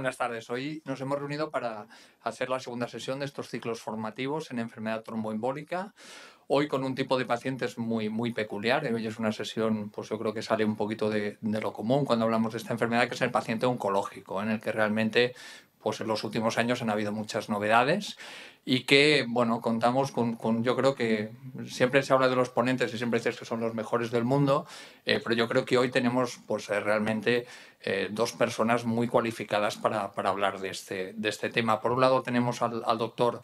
Buenas tardes. Hoy nos hemos reunido para hacer la segunda sesión de estos ciclos formativos en enfermedad tromboembólica. Hoy con un tipo de pacientes muy, muy peculiar. Hoy es una sesión, pues yo creo que sale un poquito de, lo común cuando hablamos de esta enfermedad, que es el paciente oncológico, en el que realmente pues en los últimos años han habido muchas novedades y que, bueno, contamos con, yo creo que siempre se habla de los ponentes y siempre dices que son los mejores del mundo, eh, pero yo creo que hoy tenemos pues eh, realmente eh, dos personas muy cualificadas para, hablar de este, de este tema. Por un lado tenemos al, doctor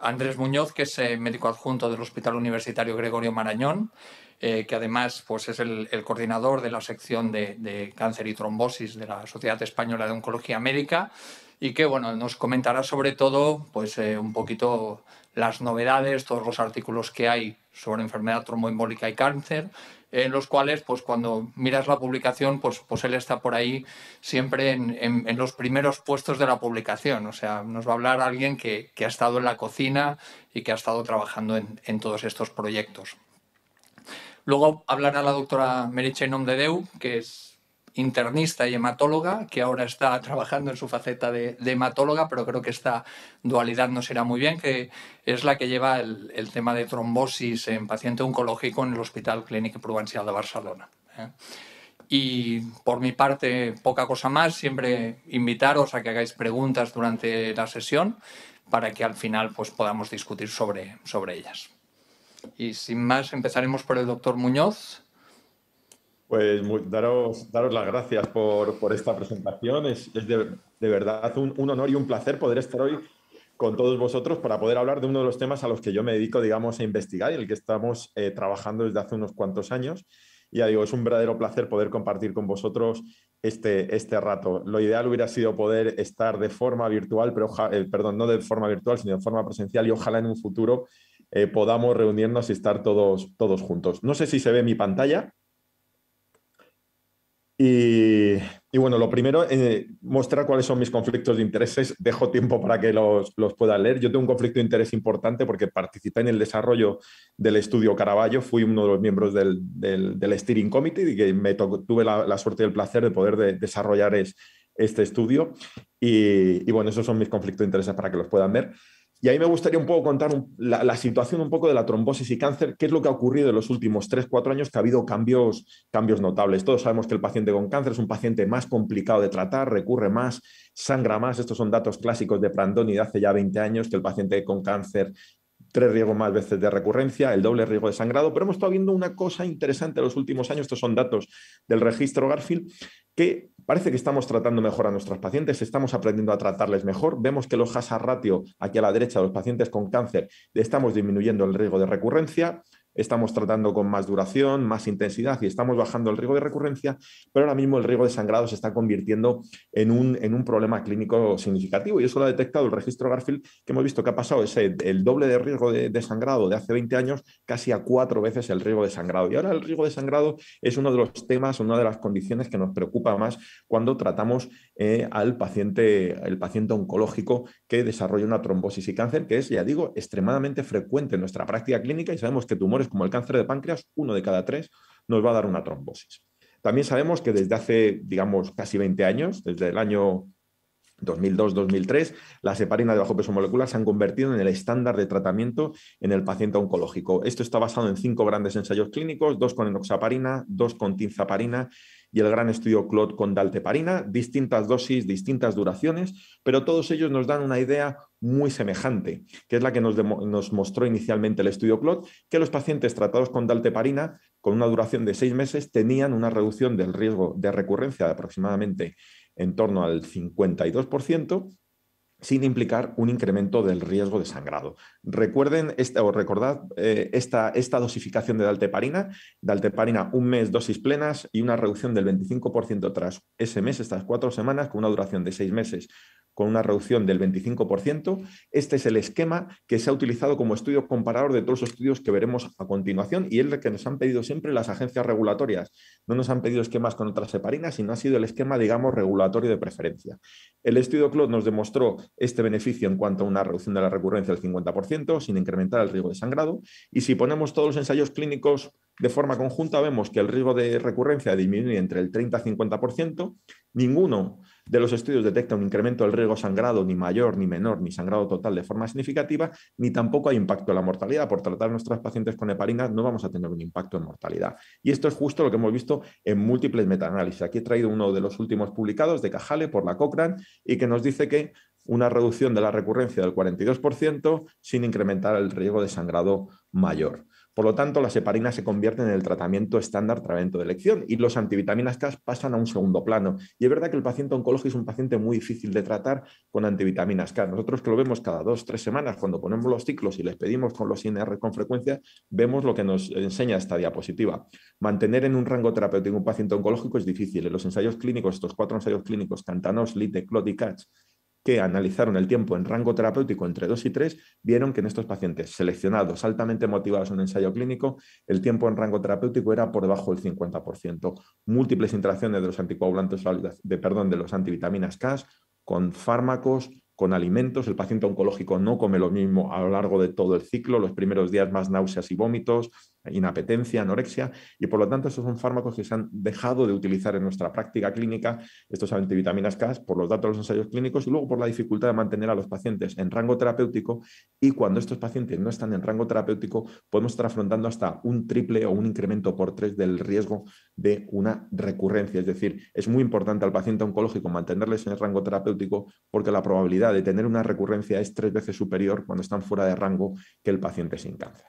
Andrés Muñoz, que es médico adjunto del Hospital Universitario Gregorio Marañón, que además pues, es el, coordinador de la sección de, de cáncer y trombosis de la Sociedad Española de Oncología Médica y que bueno, nos comentará sobre todo pues, eh, un poquito las novedades, todos los artículos que hay sobre enfermedad tromboembólica y cáncer, en los cuales pues, cuando miras la publicación, pues, pues él está por ahí siempre en, los primeros puestos de la publicación. O sea, nos va a hablar alguien que, ha estado en la cocina y que ha estado trabajando en, todos estos proyectos. Luego hablará la doctora Meriche Nom de que es internista y hematóloga, que ahora está trabajando en su faceta de, hematóloga, pero creo que esta dualidad nos irá muy bien, que es la que lleva el, tema de trombosis en paciente oncológico en el Hospital Clínic Provincial de Barcelona. ¿eh? Y por mi parte, poca cosa más, siempre invitaros a que hagáis preguntas durante la sesión para que al final pues, podamos discutir sobre, sobre ellas. Y sin más, empezaremos por el doctor Muñoz. Pues daros, daros, las gracias por, esta presentación. Es, de, verdad un, honor y un placer poder estar hoy con todos vosotros para poder hablar de uno de los temas a los que yo me dedico, digamos, a investigar y el que estamos eh, trabajando desde hace unos cuantos años. Y ya digo, es un verdadero placer poder compartir con vosotros este, este rato. Lo ideal hubiera sido poder estar de forma virtual, pero eh, perdón, no de forma virtual, sino de forma presencial y ojalá en un futuro eh, podamos reunirnos y estar todos, todos juntos. No sé si se ve mi pantalla. Y, bueno, lo primero, eh, mostrar cuáles son mis conflictos de intereses. Dejo tiempo para que los, los puedan leer. Yo tengo un conflicto de interés importante porque participé en el desarrollo del estudio Caraballo. Fui uno de los miembros del, Steering Committee y que me tuve la, suerte y el placer de poder desarrollar este estudio. Y, y, bueno, esos son mis conflictos de intereses para que los puedan ver. Y ahí me gustaría un poco contar la, situación un poco de la trombosis y cáncer, qué es lo que ha ocurrido en los últimos 3, 4 años, que ha habido cambios, cambios notables. Todos sabemos que el paciente con cáncer es un paciente más complicado de tratar, recurre más, sangra más. Estos son datos clásicos de Prandoni de hace ya 20 años, que el paciente con cáncer tres riesgos más veces de recurrencia, el doble riesgo de sangrado, pero hemos estado viendo una cosa interesante en los últimos años, estos son datos del registro Garfield, que parece que estamos tratando mejor a nuestros pacientes, estamos aprendiendo a tratarles mejor, vemos que los hazard ratio aquí a la derecha de los pacientes con cáncer estamos disminuyendo el riesgo de recurrencia, estamos tratando con más duración, más intensidad y estamos bajando el riesgo de recurrencia, pero ahora mismo el riesgo de sangrado se está convirtiendo en un, en un problema clínico significativo y eso lo ha detectado el registro Garfield que hemos visto que ha pasado ese, el doble de riesgo de, sangrado de hace 20 años casi a cuatro veces el riesgo de sangrado. Y ahora el riesgo de sangrado es uno de los temas, una de las condiciones que nos preocupa más cuando tratamos eh, al paciente, el paciente oncológico que desarrolla una trombosis y cáncer, que es, ya digo, extremadamente frecuente en nuestra práctica clínica y sabemos que tumores como el cáncer de páncreas, uno de cada tres nos va a dar una trombosis. También sabemos que desde hace, digamos, casi 20 años, desde el año 2002-2003, las heparinas de bajo peso molecular se han convertido en el estándar de tratamiento en el paciente oncológico. Esto está basado en cinco grandes ensayos clínicos, dos con enoxaparina, dos con tinzaparina y el gran estudio Clot con dalteparina, distintas dosis, distintas duraciones, pero todos ellos nos dan una idea muy semejante, que es la que nos, mostró inicialmente el estudio Clot, que los pacientes tratados con dalteparina con una duración de seis meses tenían una reducción del riesgo de recurrencia de aproximadamente en torno al 52% sin implicar un incremento del riesgo de sangrado. Recuerden esta, o recordad eh, esta, esta, dosificación de dalteparina, dalteparina un mes dosis plenas y una reducción del 25% tras ese mes, estas cuatro semanas, con una duración de seis meses con una reducción del 25%. Este es el esquema que se ha utilizado como estudio comparador de todos los estudios que veremos a continuación y es el que nos han pedido siempre las agencias regulatorias. No nos han pedido esquemas con otras heparinas, sino ha sido el esquema, digamos, regulatorio de preferencia. El estudio CLOT nos demostró este beneficio en cuanto a una reducción de la recurrencia del 50%, sin incrementar el riesgo de sangrado. Y si ponemos todos los ensayos clínicos de forma conjunta, vemos que el riesgo de recurrencia disminuye entre el 30 y 50%. Ninguno de los estudios detecta un incremento del riesgo sangrado ni mayor, ni menor, ni sangrado total de forma significativa, ni tampoco hay impacto en la mortalidad. Por tratar a nuestros pacientes con heparina no vamos a tener un impacto en mortalidad. Y esto es justo lo que hemos visto en múltiples metaanálisis. Aquí he traído uno de los últimos publicados de Cajale por la Cochrane y que nos dice que una reducción de la recurrencia del 42% sin incrementar el riesgo de sangrado mayor. Por lo tanto, las heparinas se convierten en el tratamiento estándar, tratamiento de elección, y los antivitaminas K pasan a un segundo plano. Y es verdad que el paciente oncológico es un paciente muy difícil de tratar con antivitaminas K. Nosotros que lo vemos cada dos, tres semanas, cuando ponemos los ciclos y les pedimos con los INR con frecuencia, vemos lo que nos enseña esta diapositiva. Mantener en un rango terapéutico un paciente oncológico es difícil. En los ensayos clínicos, estos cuatro ensayos clínicos, Cantanos, Lite, Clot y Katz, que analizaron el tiempo en rango terapéutico entre 2 y 3, vieron que en estos pacientes seleccionados altamente motivados en un ensayo clínico, el tiempo en rango terapéutico era por debajo del 50%. Múltiples interacciones de los anticoagulantes, de, perdón, de los antivitaminas K con fármacos, con alimentos. El paciente oncológico no come lo mismo a lo largo de todo el ciclo, los primeros días más náuseas y vómitos, inapetencia, anorexia, y por lo tanto esos son fármacos que se han dejado de utilizar en nuestra práctica clínica, estos antivitaminas K por los datos de los ensayos clínicos y luego por la dificultad de mantener a los pacientes en rango terapéutico y cuando estos pacientes no están en rango terapéutico podemos estar afrontando hasta un triple o un incremento por tres del riesgo de una recurrencia, es decir, es muy importante al paciente oncológico mantenerles en el rango terapéutico porque la probabilidad de tener una recurrencia es tres veces superior cuando están fuera de rango que el paciente sin cáncer.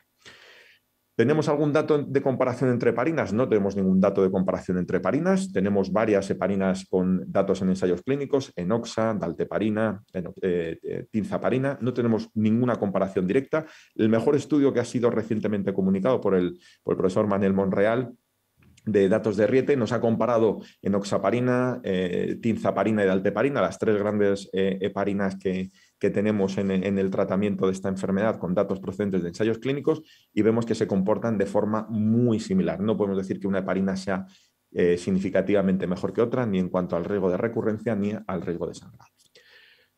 ¿Tenemos algún dato de comparación entre heparinas? No tenemos ningún dato de comparación entre heparinas. Tenemos varias heparinas con datos en ensayos clínicos, enoxa, dalteparina, eh, eh, tinzaparina. No tenemos ninguna comparación directa. El mejor estudio que ha sido recientemente comunicado por el, profesor Manuel Monreal de datos de Riete nos ha comparado enoxaparina, eh, tinzaparina y dalteparina, las tres grandes heparinas que, que tenemos en, el tratamiento de esta enfermedad con datos procedentes de ensayos clínicos y vemos que se comportan de forma muy similar. No podemos decir que una heparina sea eh, significativamente mejor que otra, ni en cuanto al riesgo de recurrencia ni al riesgo de sangrado.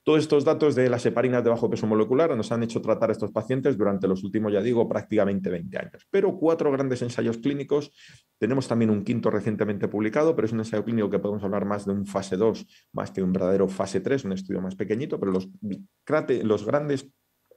Todos estos datos de las heparinas de bajo peso molecular nos han hecho tratar a estos pacientes durante los últimos, ya digo, prácticamente 20 años. Pero cuatro grandes ensayos clínicos. Tenemos también un quinto recientemente publicado, pero es un ensayo clínico que podemos hablar más de un fase 2, más que un verdadero fase 3, un estudio más pequeñito, pero los, los grandes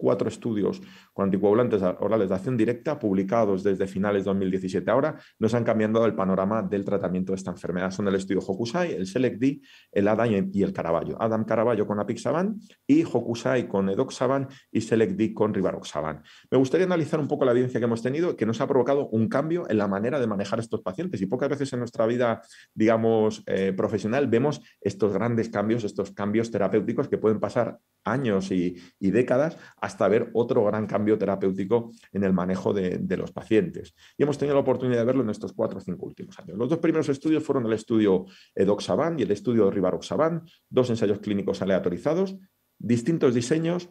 cuatro estudios con anticoagulantes orales de acción directa publicados desde finales de 2017 ahora nos han cambiado el panorama del tratamiento de esta enfermedad. Son el estudio Hokusai, el SELECT-D, el ADAM y el Caraballo. ADAM Caraballo con apixaban y Hokusai con edoxaban y select Di con rivaroxaban. Me gustaría analizar un poco la evidencia que hemos tenido que nos ha provocado un cambio en la manera de manejar estos pacientes y pocas veces en nuestra vida, digamos, eh, profesional vemos estos grandes cambios, estos cambios terapéuticos que pueden pasar años y, y décadas hasta hasta ver otro gran cambio terapéutico en el manejo de, los pacientes. Y hemos tenido la oportunidad de verlo en estos cuatro o cinco últimos años. Los dos primeros estudios fueron el estudio Edoxaban y el estudio Rivaroxaban, dos ensayos clínicos aleatorizados, distintos diseños,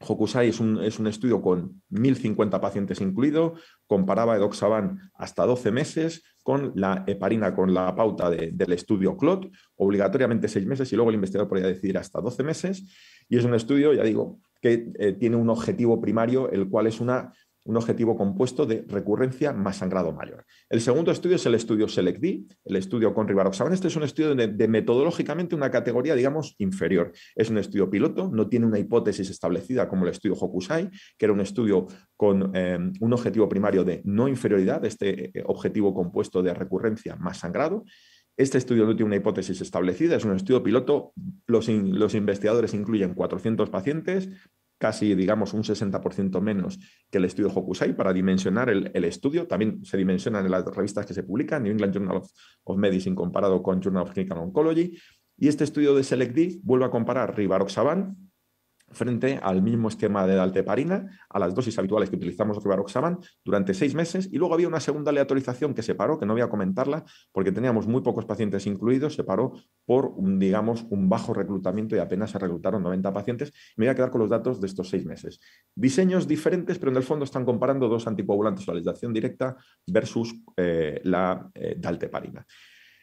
Hokusai es un, estudio con 1.050 pacientes incluidos comparaba edoxaban hasta 12 meses con la heparina, con la pauta del estudio CLOT, obligatoriamente 6 meses y luego el investigador podía decidir hasta 12 meses. Y es un estudio, ya digo, que eh, tiene un objetivo primario, el cual es una, un objetivo compuesto de recurrencia más sangrado mayor. El segundo estudio es el estudio SelectD, el estudio con rivaroxaban. Este es un estudio de, metodológicamente una categoría, digamos, inferior. Es un estudio piloto, no tiene una hipótesis establecida como el estudio Hokusai, que era un estudio con em, un objetivo primario de no inferioridad, este eh, objetivo compuesto de recurrencia más sangrado. Este estudio no tiene una hipótesis establecida, es un estudio piloto. Los, investigadores incluyen 400 pacientes, casi, digamos, un 60% menos que el estudio Hokusai para dimensionar el, estudio. También se dimensionan en las revistas que se publican, New England Journal of, Medicine comparado con Journal of Clinical Oncology. Y este estudio de SelectD vuelve a comparar rivaroxaban frente al mismo esquema de dalteparina, a las dosis habituales que utilizamos de rivaroxaban durante seis meses. Y luego había una segunda aleatorización que se paró, que no voy a comentarla, porque teníamos muy pocos pacientes incluidos, se paró por, un, digamos, un bajo reclutamiento y apenas se reclutaron 90 pacientes. Me voy a quedar con los datos de estos seis meses. Diseños diferentes, pero en el fondo están comparando dos anticoagulantes, la legislación directa versus eh, la eh, dalteparina.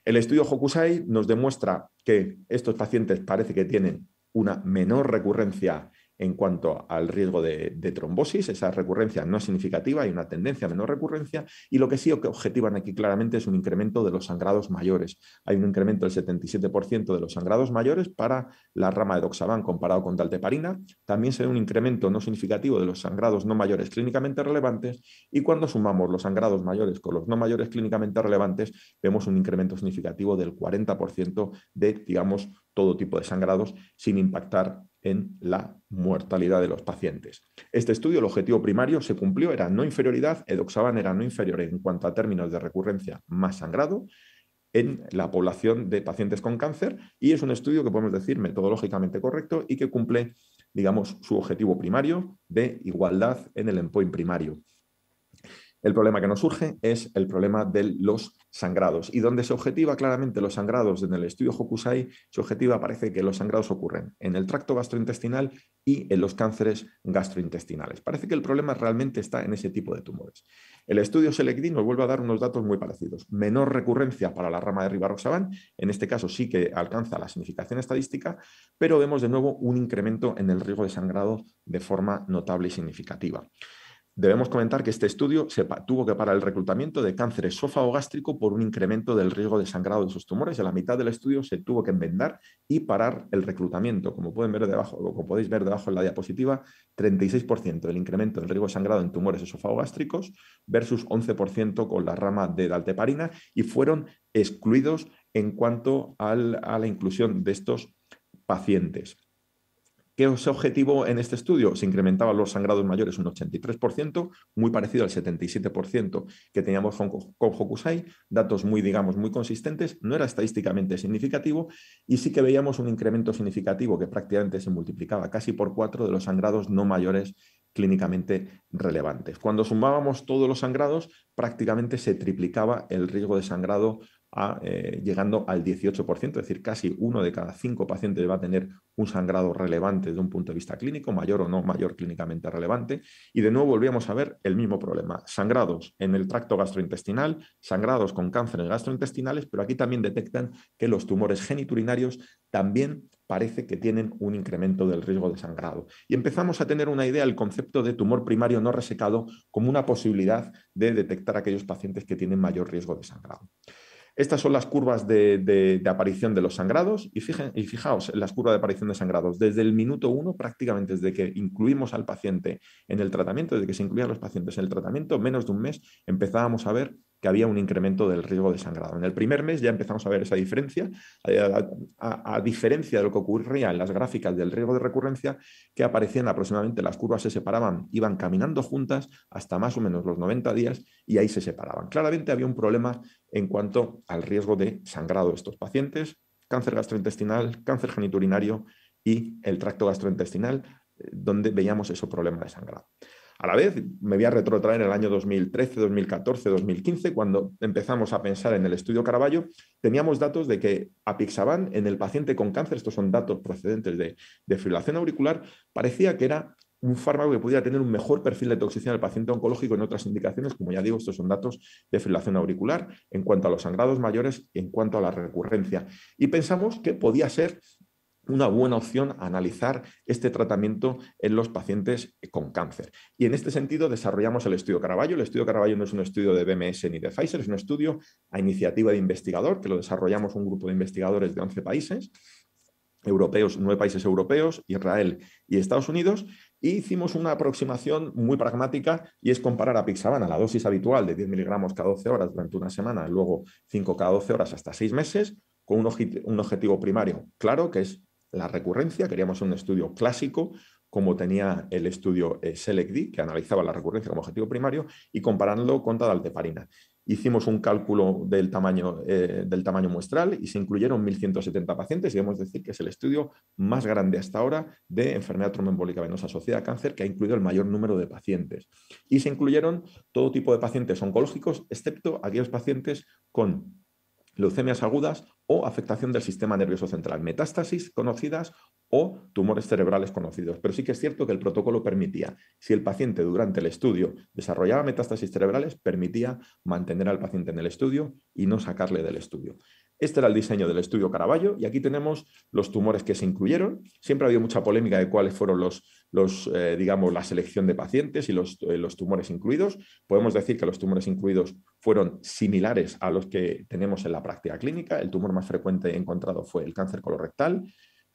El estudio Hokusai nos demuestra que estos pacientes parece que tienen una menor recurrencia en cuanto al riesgo de, trombosis. Esa recurrencia no es significativa, hay una tendencia a menor recurrencia y lo que sí objetivan aquí claramente es un incremento de los sangrados mayores. Hay un incremento del 77% de los sangrados mayores para la rama de Doxaban comparado con dalteparina. También se ve un incremento no significativo de los sangrados no mayores clínicamente relevantes y cuando sumamos los sangrados mayores con los no mayores clínicamente relevantes vemos un incremento significativo del 40% de, digamos, todo tipo de sangrados sin impactar en la mortalidad de los pacientes. Este estudio, el objetivo primario, se cumplió, era no inferioridad, edoxaban era no inferior en cuanto a términos de recurrencia más sangrado en la población de pacientes con cáncer y es un estudio que podemos decir metodológicamente correcto y que cumple, digamos, su objetivo primario de igualdad en el endpoint primario. El problema que nos surge es el problema de los sangrados. Y donde se objetiva claramente los sangrados en el estudio Hokusai, se objetiva parece que los sangrados ocurren en el tracto gastrointestinal y en los cánceres gastrointestinales. Parece que el problema realmente está en ese tipo de tumores. El estudio Selectin nos vuelve a dar unos datos muy parecidos. Menor recurrencia para la rama de rivaroxaban, en este caso sí que alcanza la significación estadística, pero vemos de nuevo un incremento en el riesgo de sangrado de forma notable y significativa. Debemos comentar que este estudio se tuvo que parar el reclutamiento de cáncer esófago gástrico por un incremento del riesgo de sangrado de esos tumores. En la mitad del estudio se tuvo que enmendar y parar el reclutamiento. Como pueden ver debajo, como podéis ver debajo en la diapositiva, 36% del incremento del riesgo de sangrado en tumores esófago versus 11% con la rama de dalteparina y fueron excluidos en cuanto a la inclusión de estos pacientes. ¿Qué objetivo en este estudio? Se incrementaban los sangrados mayores un 83%, muy parecido al 77% que teníamos con, Hokusai, datos muy, digamos, muy consistentes, no era estadísticamente significativo y sí que veíamos un incremento significativo que prácticamente se multiplicaba casi por cuatro de los sangrados no mayores clínicamente relevantes. Cuando sumábamos todos los sangrados, prácticamente se triplicaba el riesgo de sangrado eh, llegando al 18%, es decir, casi uno de cada cinco pacientes va a tener un sangrado relevante desde un punto de vista clínico, mayor o no mayor clínicamente relevante. Y de nuevo volvíamos a ver el mismo problema, sangrados en el tracto gastrointestinal, sangrados con cánceres gastrointestinales, pero aquí también detectan que los tumores geniturinarios también parece que tienen un incremento del riesgo de sangrado. Y empezamos a tener una idea del concepto de tumor primario no resecado como una posibilidad de detectar aquellos pacientes que tienen mayor riesgo de sangrado. Estas son las curvas de, aparición de los sangrados y, y, fijaos las curvas de aparición de sangrados. Desde el minuto uno, prácticamente desde que incluimos al paciente en el tratamiento, desde que se incluían los pacientes en el tratamiento, menos de un mes, empezábamos a ver que había un incremento del riesgo de sangrado. En el primer mes ya empezamos a ver esa diferencia, a, a diferencia de lo que ocurría en las gráficas del riesgo de recurrencia, que aparecían aproximadamente, las curvas se separaban, iban caminando juntas hasta más o menos los 90 días y ahí se separaban. Claramente había un problema en cuanto al riesgo de sangrado de estos pacientes, cáncer gastrointestinal, cáncer geniturinario y el tracto gastrointestinal, eh, donde veíamos ese problema de sangrado. A la vez, me voy a retrotraer en el año 2013, 2014, 2015, cuando empezamos a pensar en el estudio Caraballo, teníamos datos de que apixaban en el paciente con cáncer, estos son datos procedentes de, de auricular, parecía que era un fármaco que pudiera tener un mejor perfil de toxicidad en el paciente oncológico en otras indicaciones, como ya digo, estos son datos de fibrilación auricular, en cuanto a los sangrados mayores y en cuanto a la recurrencia. Y pensamos que podía ser una buena opción analizar este tratamiento en los pacientes con cáncer. Y en este sentido desarrollamos el estudio Caraballo. El estudio Caraballo no es un estudio de BMS ni de Pfizer, es un estudio a iniciativa de investigador, que lo desarrollamos un grupo de investigadores de 11 países europeos, nueve países europeos, Israel y Estados Unidos, e hicimos una aproximación muy pragmática y es comparar a Pixabana la dosis habitual de 10 miligramos cada 12 horas durante una semana, luego 5 cada 12 horas hasta 6 meses, con un objetivo primario claro, que es la recurrencia, queríamos un estudio clásico como tenía el estudio eh, que analizaba la recurrencia como objetivo primario, y comparándolo con tadalteparina. Hicimos un cálculo del tamaño, eh, del tamaño muestral y se incluyeron 1.170 pacientes y debemos decir que es el estudio más grande hasta ahora de enfermedad tromboembólica venosa asociada a cáncer que ha incluido el mayor número de pacientes. Y se incluyeron todo tipo de pacientes oncológicos, excepto aquellos pacientes con leucemias agudas o afectación del sistema nervioso central, metástasis conocidas o tumores cerebrales conocidos. Pero sí que es cierto que el protocolo permitía, si el paciente durante el estudio desarrollaba metástasis cerebrales, permitía mantener al paciente en el estudio y no sacarle del estudio. Este era el diseño del estudio Caraballo y aquí tenemos los tumores que se incluyeron. Siempre ha habido mucha polémica de cuáles fueron los, eh, digamos, la selección de pacientes y los, eh, los, tumores incluidos. Podemos decir que los tumores incluidos fueron similares a los que tenemos en la práctica clínica. El tumor más frecuente encontrado fue el cáncer colorectal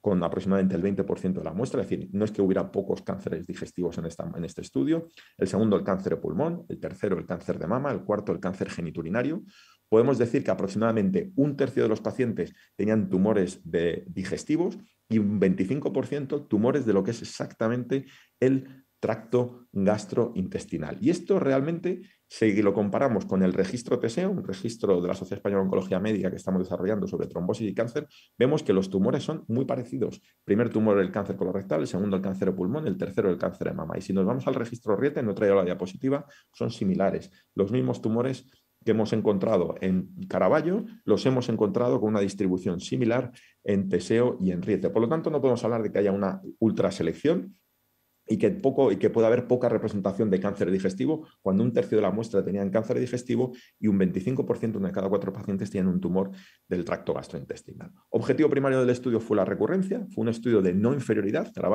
con aproximadamente el 20% de la muestra, es decir, no es que hubiera pocos cánceres digestivos en, este estudio, el segundo el cáncer de pulmón, el tercero el cáncer de mama, el cuarto el cáncer geniturinario. Podemos decir que aproximadamente un tercio de los pacientes tenían tumores de digestivos y un 25% tumores de lo que es exactamente el tracto gastrointestinal. Y esto realmente si lo comparamos con el registro TESEO, un registro de la Sociedad Española de Oncología Médica que estamos desarrollando sobre trombosis y cáncer, vemos que los tumores son muy parecidos. Primer tumor el cáncer colorectal, el segundo el cáncer de pulmón, el tercero el cáncer de mama. Y si nos vamos al registro Riete, no he la diapositiva, son similares. Los mismos tumores que hemos encontrado en Caraballo, los hemos encontrado con una distribución similar en Teseo y en Riete. Por lo tanto, no podemos hablar de que haya una ultraselección, y que, poco, y que puede haber poca representación de cáncer digestivo, cuando un tercio de la muestra tenían cáncer digestivo y un 25% de cada cuatro pacientes tienen un tumor del tracto gastrointestinal. Objetivo primario del estudio fue la recurrencia, fue un estudio de no inferioridad. Trabajo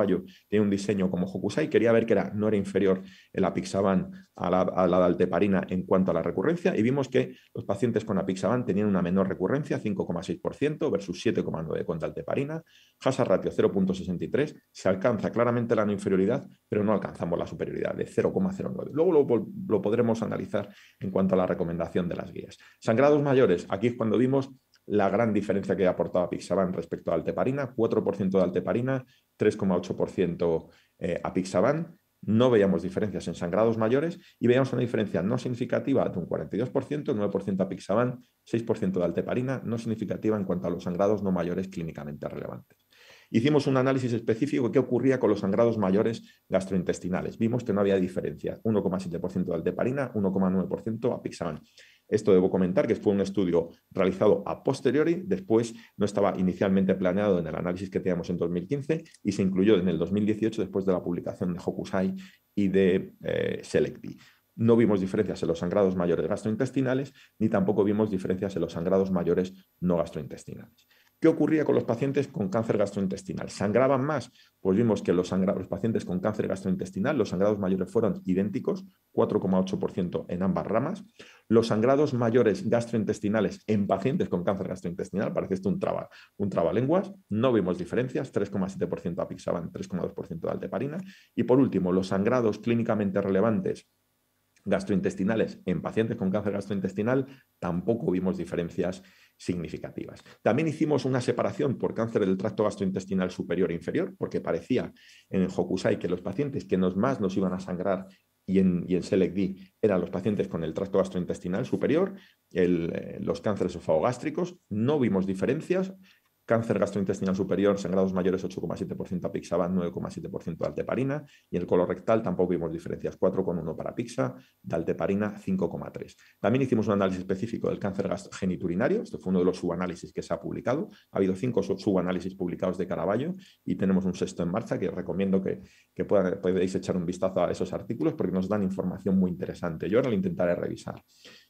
tiene un diseño como Hokusai, quería ver que era, no era inferior el apixaban a la, a en cuanto a la recurrencia y vimos que los pacientes con apixaban tenían una menor recurrencia, 5,6% versus 7,9% con dalteparina, HASA ratio 0.63, se alcanza claramente la no inferioridad pero no alcanzamos la superioridad de 0,09. Luego lo, podremos analizar en cuanto a la recomendación de las guías. Sangrados mayores, aquí es cuando vimos la gran diferencia que aportaba Pixaban respecto a Alteparina, 4% de Alteparina, 3,8% eh, a Pixaban, no veíamos diferencias en sangrados mayores y veíamos una diferencia no significativa de un 42%, 9% a Pixaban, 6% de alteparina, no significativa en cuanto a los sangrados no mayores clínicamente relevantes. Hicimos un análisis específico de qué ocurría con los sangrados mayores gastrointestinales. Vimos que no había diferencia, 1,7% de alteparina, 1,9% apixaban. Esto debo comentar que fue un estudio realizado a posteriori, después no estaba inicialmente planeado en el análisis que teníamos en 2015 y se incluyó en el 2018 después de la publicación de Hokusai y de eh, Selecti. No vimos diferencias en los sangrados mayores gastrointestinales ni tampoco vimos diferencias en los sangrados mayores no gastrointestinales. ¿Qué ocurría con los pacientes con cáncer gastrointestinal? ¿Sangraban más? Pues vimos que los, pacientes con cáncer gastrointestinal, los sangrados mayores fueron idénticos, 4,8% en ambas ramas. Los sangrados mayores gastrointestinales en pacientes con cáncer gastrointestinal, parece esto un, traba, un trabalenguas, no vimos diferencias, 3,7% apixaban, 3,2% de alteparina. Y por último, los sangrados clínicamente relevantes gastrointestinales en pacientes con cáncer gastrointestinal, tampoco vimos diferencias significativas. También hicimos una separación por cáncer del tracto gastrointestinal superior e inferior, porque parecía en el Hokusai que los pacientes que nos más nos iban a sangrar y en, y SELECT-D eran los pacientes con el tracto gastrointestinal superior, eh, los cánceres esofagogástricos, no vimos diferencias, Cáncer gastrointestinal superior en grados mayores 8,7% a Pixaban, 9,7% a alteparina. Y en el colorectal tampoco vimos diferencias, 4,1 para Pixa, de alteparina 5,3. También hicimos un análisis específico del cáncer geniturinario, este fue uno de los subanálisis que se ha publicado. Ha habido cinco subanálisis publicados de Caraballo y tenemos un sexto en marcha que recomiendo que, que puedan, echar un vistazo a esos artículos porque nos dan información muy interesante. Yo ahora lo intentaré revisar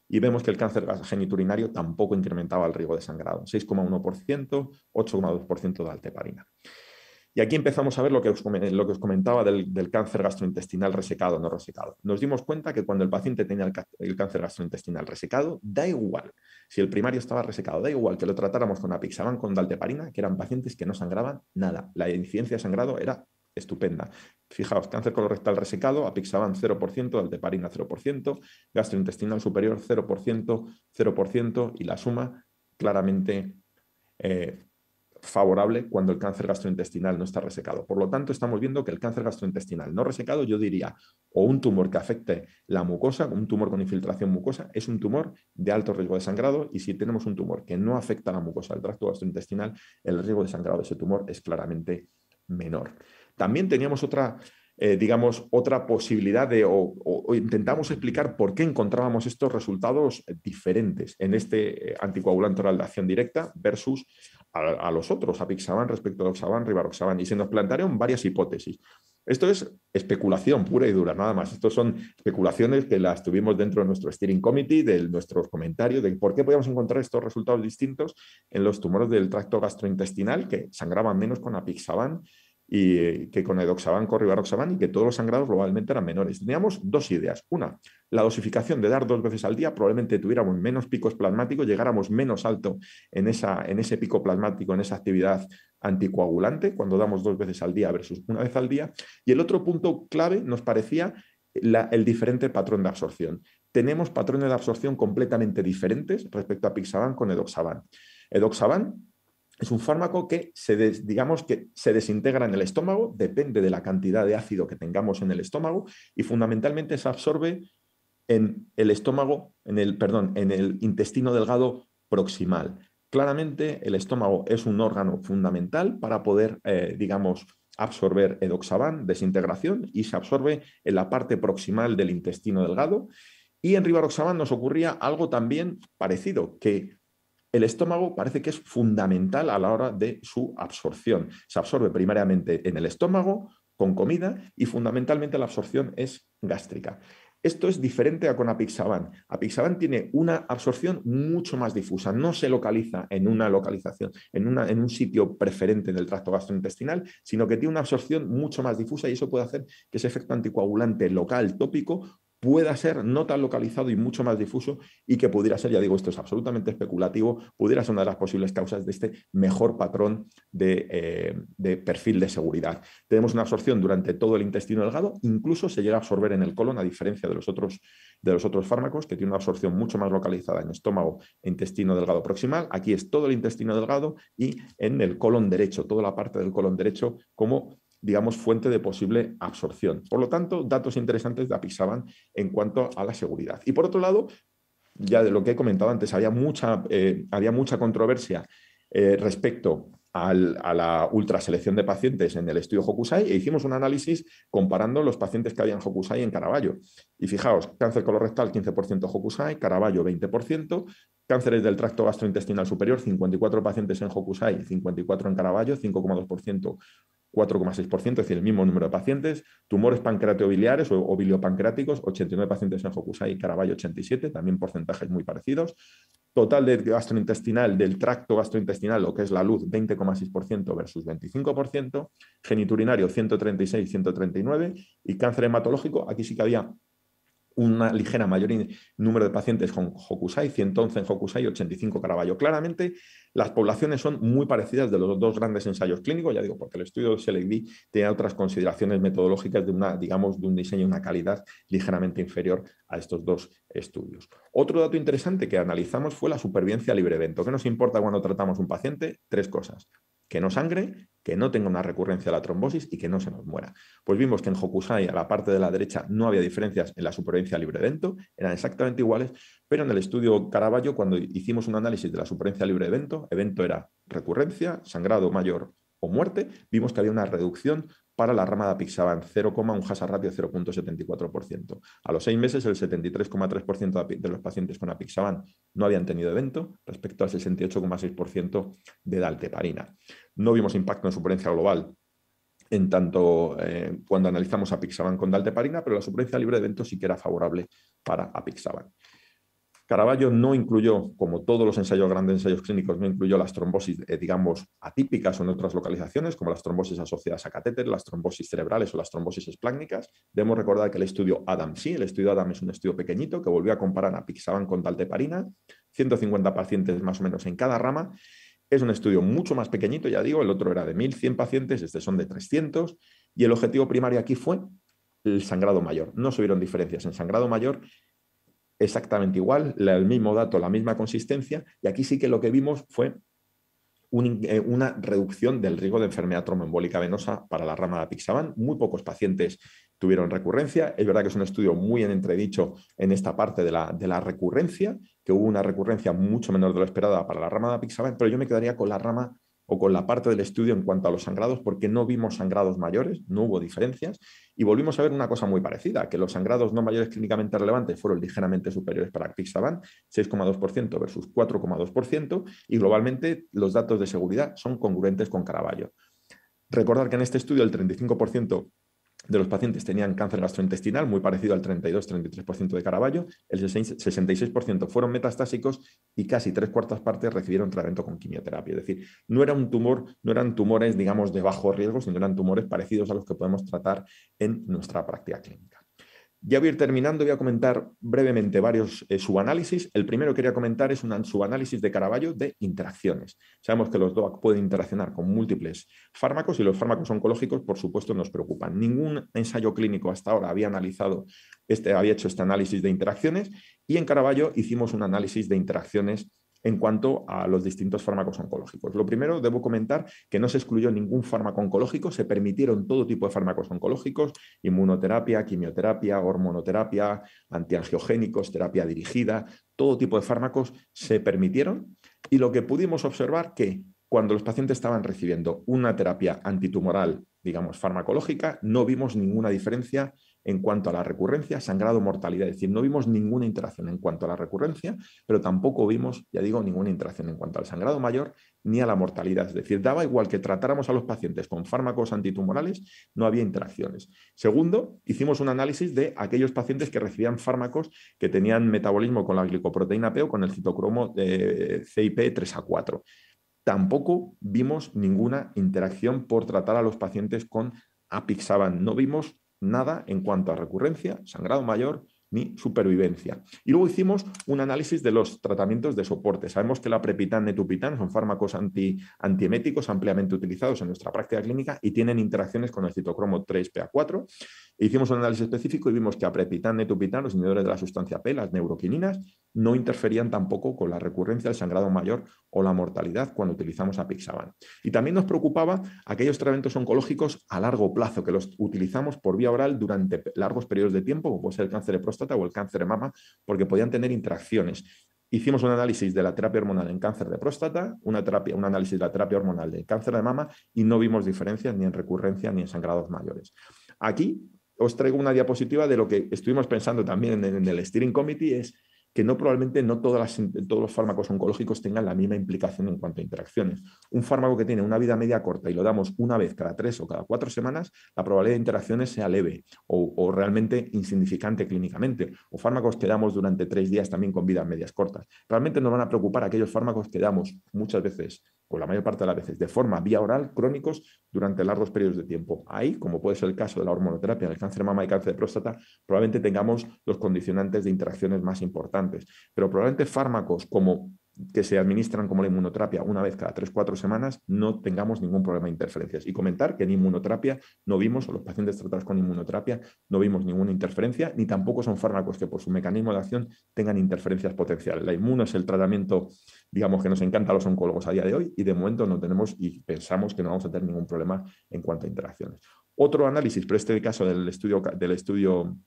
y vemos que el cáncer geniturinario tampoco incrementaba el riesgo de sangrado, 6,1%, 8,2% de alteparina. Y aquí empezamos a ver lo que os, lo que os comentaba del, cáncer gastrointestinal resecado, no resecado. Nos dimos cuenta que cuando el paciente tenía el, cáncer gastrointestinal resecado, da igual si el primario estaba resecado, da igual que lo tratáramos con apixaban, con dalteparina, que eran pacientes que no sangraban nada. La incidencia de sangrado era estupenda. Fijaos, cáncer colorectal resecado, apixaban 0%, alteparina 0%, gastrointestinal superior 0%, 0% y la suma claramente eh, favorable cuando el cáncer gastrointestinal no está resecado. Por lo tanto, estamos viendo que el cáncer gastrointestinal no resecado, yo diría, o un tumor que afecte la mucosa, un tumor con infiltración mucosa, es un tumor de alto riesgo de sangrado y si tenemos un tumor que no afecta la mucosa del tracto gastrointestinal, el riesgo de sangrado de ese tumor es claramente menor. También teníamos otra, eh, digamos, otra posibilidad de, o, intentamos explicar por qué encontrábamos estos resultados diferentes en este eh, anticoagulante oral de acción directa versus a, los otros, apixaban respecto a oxaban, rivaroxaban, y se nos plantearon varias hipótesis. Esto es especulación pura y dura, nada más. Estas son especulaciones que las tuvimos dentro de nuestro steering committee, de nuestros comentarios, de por qué podíamos encontrar estos resultados distintos en los tumores del tracto gastrointestinal que sangraban menos con apixaban y eh, que con edoxaban, rivaroxaban y que todos los sangrados globalmente eran menores. Teníamos dos ideas. Una, la dosificación de dar dos veces al día probablemente tuviéramos menos picos plasmáticos, llegáramos menos alto en, esa, en ese pico plasmático, en esa actividad anticoagulante, cuando damos dos veces al día versus una vez al día. Y el otro punto clave nos parecía el diferente patrón de absorción. Tenemos patrones de absorción completamente diferentes respecto a Pixaban con Edoxaban. Edoxaban es un fármaco que se, digamos que se desintegra en el estómago, depende de la cantidad de ácido que tengamos en el estómago y fundamentalmente se absorbe en el estómago, en el, perdón, en el intestino delgado proximal. Claramente el estómago es un órgano fundamental para poder, eh, digamos, absorber edoxaban, desintegración, y se absorbe en la parte proximal del intestino delgado. Y en ribaroxaban nos ocurría algo también parecido, que el estómago parece que es fundamental a la hora de su absorción. Se absorbe primariamente en el estómago con comida y fundamentalmente la absorción es gástrica. Esto es diferente a con apixaban. Apixaban tiene una absorción mucho más difusa, no se localiza en una localización, en, una, en, un sitio preferente del tracto gastrointestinal, sino que tiene una absorción mucho más difusa y eso puede hacer que ese efecto anticoagulante local tópico pueda ser no tan localizado y mucho más difuso y que pudiera ser, ya digo, esto es absolutamente especulativo, pudiera ser una de las posibles causas de este mejor patrón eh, de, perfil de seguridad. Tenemos una absorción durante todo el intestino delgado, incluso se llega a absorber en el colon, a diferencia de los otros, de los otros fármacos, que tiene una absorción mucho más localizada en estómago e intestino delgado proximal. Aquí es todo el intestino delgado y en el colon derecho, toda la parte del colon derecho como digamos, fuente de posible absorción. Por lo tanto, datos interesantes de pisaban en cuanto a la seguridad. Y por otro lado, ya de lo que he comentado antes, había mucha, eh, había mucha controversia eh, respecto a la ultraselección de pacientes en el estudio Hokusai e hicimos un análisis comparando los pacientes que habían Hokusai en Caraballo. Y fijaos, cáncer colorectal 15% Hokusai, Caraballo 20%, cánceres del tracto gastrointestinal superior, 54 pacientes en Hokusai, 54 en Caraballo, 5,2% 4,6%, es decir, el mismo número de pacientes. Tumores pancreatobiliares o, o 89 pacientes en Hokusai y Caraballo 87, también porcentajes muy parecidos. Total gastrointestinal, del tracto gastrointestinal, lo que es la luz, 20,6% versus 25%. Geniturinario, 136, 139. Y cáncer hematológico, aquí sí que había una ligera mayor número de pacientes con Hokusai, 111 en Hokusai, 85 Caraballo. Claramente, las poblaciones son muy parecidas de los dos grandes ensayos clínicos, ya digo, porque el estudio de tiene otras consideraciones metodológicas de una, digamos, de un diseño una calidad ligeramente inferior a estos dos estudios. Otro dato interesante que analizamos fue la supervivencia libre evento. ¿Qué nos importa cuando tratamos un paciente? Tres cosas. Que no sangre, que no tenga una recurrencia a la trombosis y que no se nos muera. Pues vimos que en Hokusai, a la parte de la derecha, no había diferencias en la supervivencia libre de evento, eran exactamente iguales, pero en el estudio Caraballo, cuando hicimos un análisis de la supervivencia libre de evento, evento era recurrencia, sangrado mayor o muerte, vimos que había una reducción para la rama de Apixaban, 0,1 hasa ratio 0.74%. A los seis meses, el 73,3% de los pacientes con Apixaban no habían tenido evento, respecto al 68,6% de dalteparina. No vimos impacto en supervivencia global en tanto eh, cuando analizamos Apixaban con dalteparina, pero la supervivencia libre de evento sí que era favorable para Apixaban. Caraballo no incluyó, como todos los ensayos, grandes ensayos clínicos, no incluyó las trombosis, eh, digamos, atípicas o en otras localizaciones, como las trombosis asociadas a catéter, las trombosis cerebrales o las trombosis esplácnicas. Debemos recordar que el estudio ADAM sí, el estudio ADAM es un estudio pequeñito que volvió a comparar a pixaban con dalteparina, 150 pacientes más o menos en cada rama. Es un estudio mucho más pequeñito, ya digo, el otro era de 1.100 pacientes, este son de 300, y el objetivo primario aquí fue el sangrado mayor. No se vieron diferencias en sangrado mayor exactamente igual, el mismo dato, la misma consistencia, y aquí sí que lo que vimos fue eh, una reducción del riesgo de enfermedad tromboembólica venosa para la rama de apixaban. Muy pocos pacientes tuvieron recurrencia. Es verdad que es un estudio muy en entredicho en esta parte de la, de la recurrencia, que hubo una recurrencia mucho menor de lo esperada para la rama de apixaban, pero yo me quedaría con la rama o con la parte del estudio en cuanto a los sangrados, porque no vimos sangrados mayores, no hubo diferencias, y volvimos a ver una cosa muy parecida, que los sangrados no mayores clínicamente relevantes fueron ligeramente superiores para Pixaban, 6,2% versus 4,2%, y globalmente los datos de seguridad son congruentes con Caraballo. Recordar que en este estudio el 35% de los pacientes tenían cáncer gastrointestinal, muy parecido al 32-33% de Caraballo, el 66% fueron metastásicos y casi tres cuartas partes recibieron tratamiento con quimioterapia. Es decir, no era un tumor, no eran tumores, digamos, de bajo riesgo, sino eran tumores parecidos a los que podemos tratar en nuestra práctica clínica. Ya voy a ir terminando, voy a comentar brevemente varios eh, subanálisis. El primero que quería comentar es un subanálisis de Caraballo de interacciones. Sabemos que los DOAC pueden interaccionar con múltiples fármacos y los fármacos oncológicos, por supuesto, nos preocupan. Ningún ensayo clínico hasta ahora había analizado, este, había hecho este análisis de interacciones y en Caraballo hicimos un análisis de interacciones en cuanto a los distintos fármacos oncológicos. Lo primero, debo comentar que no se excluyó ningún fármaco oncológico, se permitieron todo tipo de fármacos oncológicos, inmunoterapia, quimioterapia, hormonoterapia, antiangiogénicos, terapia dirigida, todo tipo de fármacos se permitieron y lo que pudimos observar que cuando los pacientes estaban recibiendo una terapia antitumoral, digamos, farmacológica, no vimos ninguna diferencia en cuanto a la recurrencia, sangrado, mortalidad. Es decir, no vimos ninguna interacción en cuanto a la recurrencia, pero tampoco vimos, ya digo, ninguna interacción en cuanto al sangrado mayor ni a la mortalidad. Es decir, daba igual que tratáramos a los pacientes con fármacos antitumorales, no había interacciones. Segundo, hicimos un análisis de aquellos pacientes que recibían fármacos que tenían metabolismo con la glicoproteína P o con el citocromo CIP3A4 tampoco vimos ninguna interacción por tratar a los pacientes con apixaban. No vimos nada en cuanto a recurrencia, sangrado mayor ni supervivencia. Y luego hicimos un análisis de los tratamientos de soporte. Sabemos que la prepitan, netupitan son fármacos anti, antieméticos ampliamente utilizados en nuestra práctica clínica y tienen interacciones con el citocromo 3PA4. hicimos un análisis específico y vimos que aprepitan, netupitan, los inhibidores de la sustancia P, las neuroquininas, no interferían tampoco con la recurrencia del sangrado mayor o la mortalidad cuando utilizamos apixaban. Y también nos preocupaba aquellos tratamientos oncológicos a largo plazo, que los utilizamos por vía oral durante largos periodos de tiempo, como puede ser el cáncer de próstata o el cáncer de mama, porque podían tener interacciones. Hicimos un análisis de la terapia hormonal en cáncer de próstata, una terapia, un análisis de la terapia hormonal de cáncer de mama y no vimos diferencias ni en recurrencia ni en sangrados mayores. Aquí os traigo una diapositiva de lo que estuvimos pensando también en, el Steering Committee, es que no probablemente no todos los fármacos oncológicos tengan la misma implicación en cuanto a interacciones. Un fármaco que tiene una vida media corta y lo damos una vez cada tres o cada cuatro semanas, la probabilidad de interacciones sea leve o, o realmente insignificante clínicamente. O fármacos que damos durante tres días también con vidas medias cortas. Realmente nos van a preocupar aquellos fármacos que damos muchas veces o la mayor parte de las veces, de forma vía oral, crónicos, durante largos periodos de tiempo. Ahí, como puede ser el caso de la hormonoterapia, en el cáncer de mama y cáncer de próstata, probablemente tengamos los condicionantes de interacciones más importantes. Pero probablemente fármacos como que se administran como la inmunoterapia una vez cada 3-4 semanas, no tengamos ningún problema de interferencias. Y comentar que en inmunoterapia no vimos, o los pacientes tratados con inmunoterapia no vimos ninguna interferencia, ni tampoco son fármacos que por su mecanismo de acción tengan interferencias potenciales. La inmuno es el tratamiento digamos que nos encantan los oncólogos a día de hoy y de momento no tenemos y pensamos que no vamos a tener ningún problema en cuanto a interacciones. Otro análisis, pero este caso del estudio, del estudio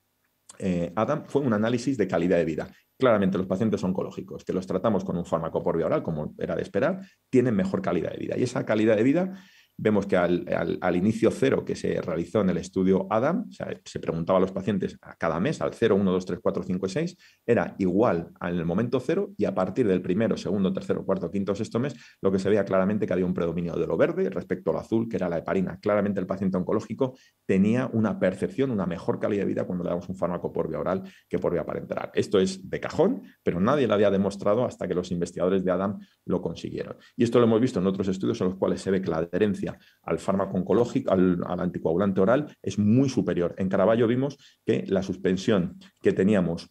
eh, Adam, fue un análisis de calidad de vida. Claramente los pacientes oncológicos que los tratamos con un fármaco por vía oral, como era de esperar, tienen mejor calidad de vida. Y esa calidad de vida Vemos que al, inicio cero que se realizó en el estudio ADAM, se preguntaba a los pacientes cada mes, al 0, 1, 2, 3, 4, 5 6, era igual en el momento cero y a partir del primero, segundo, tercero, cuarto, quinto, sexto mes, lo que se veía claramente que había un predominio de lo verde respecto al azul, que era la heparina. Claramente el paciente oncológico tenía una percepción, una mejor calidad de vida cuando le damos un fármaco por vía oral que por vía parenteral. Esto es de cajón, pero nadie lo había demostrado hasta que los investigadores de ADAM lo consiguieron. Y esto lo hemos visto en otros estudios en los cuales se ve que la adherencia al fármaco oncológico, al, anticoagulante oral, es muy superior. En Caraballo vimos que la suspensión que teníamos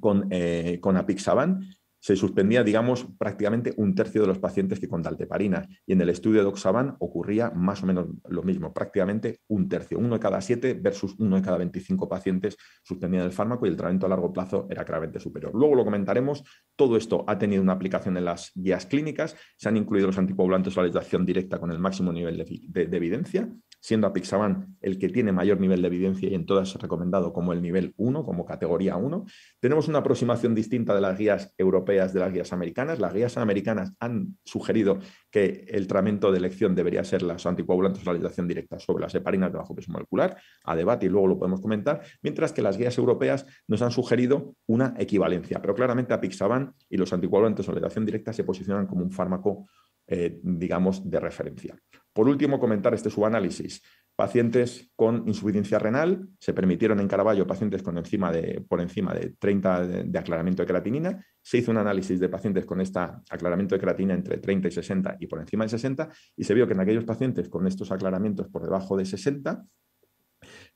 con, eh, con Apixaban se suspendía, digamos, prácticamente un tercio de los pacientes que con dalteparina. Y en el estudio de Oxaban ocurría más o menos lo mismo, prácticamente un tercio, uno de cada siete versus uno de cada 25 pacientes suspendían el fármaco y el tratamiento a largo plazo era claramente superior. Luego lo comentaremos, todo esto ha tenido una aplicación en las guías clínicas, se han incluido los anticoagulantes o la acción directa con el máximo nivel de evidencia siendo Apixaban el que tiene mayor nivel de evidencia y en todas es recomendado como el nivel 1, como categoría 1. Tenemos una aproximación distinta de las guías europeas de las guías americanas. Las guías americanas han sugerido que el tratamiento de elección debería ser los anticoagulantes la realización directa sobre las heparinas de bajo peso molecular, a debate y luego lo podemos comentar, mientras que las guías europeas nos han sugerido una equivalencia, pero claramente Apixaban y los anticoagulantes la directa se posicionan como un fármaco eh, digamos, de referencia. Por último, comentar este subanálisis. Pacientes con insuficiencia renal, se permitieron en Caraballo pacientes con encima de, por encima de 30 de, aclaramiento de creatinina, se hizo un análisis de pacientes con este aclaramiento de creatinina entre 30 y 60 y por encima de 60, y se vio que en aquellos pacientes con estos aclaramientos por debajo de 60,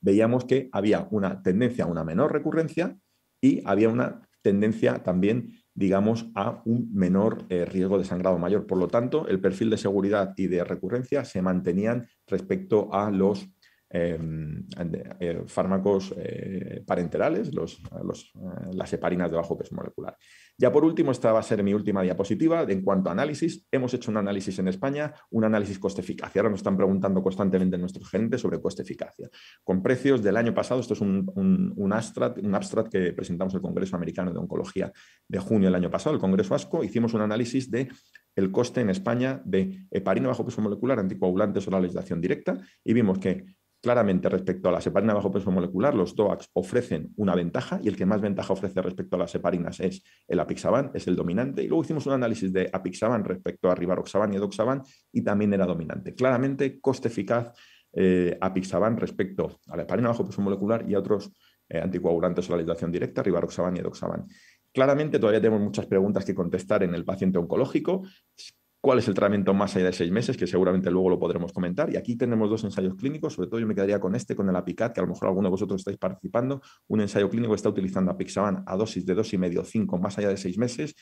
veíamos que había una tendencia a una menor recurrencia y había una tendencia también digamos, a un menor eh, riesgo de sangrado mayor. Por lo tanto, el perfil de seguridad y de recurrencia se mantenían respecto a los Em, eh, fármacos eh, parenterales, los, eh, las heparinas de bajo peso molecular. Ya por último, esta va a ser mi última diapositiva en cuanto a análisis. Hemos hecho un análisis en España, un análisis coste-eficacia. Ahora nos están preguntando constantemente nuestros gerentes sobre coste-eficacia. Con precios del año pasado, esto es un, un, abstract, un abstract que presentamos el Congreso Americano de Oncología de junio del año pasado, el Congreso ASCO, hicimos un análisis de el coste en España de heparina bajo peso molecular, anticoagulantes o de acción directa, y vimos que Claramente, respecto a la heparina bajo peso molecular, los DOACs ofrecen una ventaja y el que más ventaja ofrece respecto a las heparinas es el apixaban, es el dominante. Y luego hicimos un análisis de apixaban respecto a ribaroxaban y edoxaban y también era dominante. Claramente, coste eficaz eh, apixaban respecto a la heparina bajo peso molecular y a otros eh, anticoagulantes o la directa, ribaroxaban y edoxaban. Claramente todavía tenemos muchas preguntas que contestar en el paciente oncológico cuál es el tratamiento más allá de seis meses, que seguramente luego lo podremos comentar. Y aquí tenemos dos ensayos clínicos, sobre todo yo me quedaría con este, con el APICAT, que a lo mejor alguno de vosotros estáis participando. Un ensayo clínico está utilizando apixaban a dosis de 2,5 medio cinco más allá de seis meses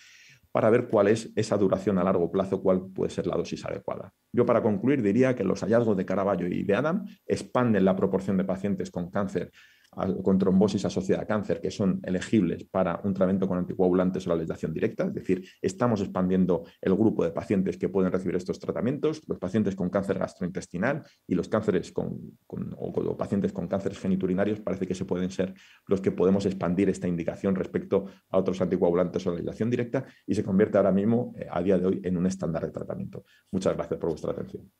para ver cuál es esa duración a largo plazo, cuál puede ser la dosis adecuada. Yo para concluir diría que los hallazgos de Caraballo y de Adam expanden la proporción de pacientes con cáncer con trombosis asociada a cáncer que son elegibles para un tratamiento con anticoagulantes o la legislación directa, es decir, estamos expandiendo el grupo de pacientes que pueden recibir estos tratamientos, los pacientes con cáncer gastrointestinal y los cánceres o, pacientes con cánceres geniturinarios parece que se pueden ser los que podemos expandir esta indicación respecto a otros anticoagulantes o la legislación directa y se convierte ahora mismo, eh, a día de hoy, en un estándar de tratamiento. Muchas gracias por vuestra atención.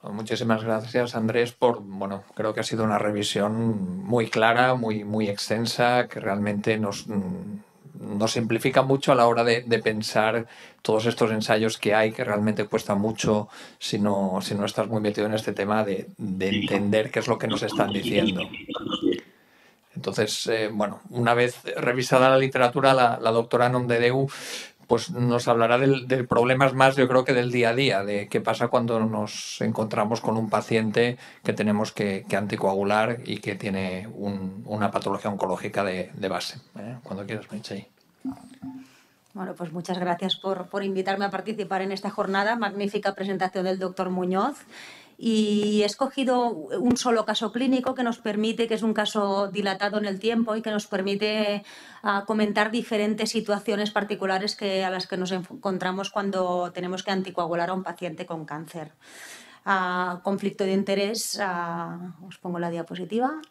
Pues muchísimas gracias, Andrés, por, bueno, creo que ha sido una revisión muy clara, muy, muy extensa, que realmente nos, mm, nos simplifica mucho a la hora de, pensar todos estos ensayos que hay, que realmente cuesta mucho si no, si no estás muy metido en este tema de, entender qué es lo que nos están diciendo. Entonces, eh, bueno, una vez revisada la literatura, la, la doctora Nondedeu pues nos hablará del problemas más, yo creo que del día a día, de qué pasa cuando nos encontramos con un paciente que tenemos que, anticoagular y que tiene una patología oncológica de, base. ¿eh? Cuando quieras, Michelle. Bueno, pues muchas gracias por, por, invitarme a participar en esta jornada. Magnífica presentación del doctor Muñoz y he escogido un solo caso clínico que nos permite, que es un caso dilatado en el tiempo y que nos permite ah, comentar diferentes situaciones particulares que, a las que nos encontramos cuando tenemos que anticoagular a un paciente con cáncer. Ah, conflicto de interés, ah, os pongo la diapositiva.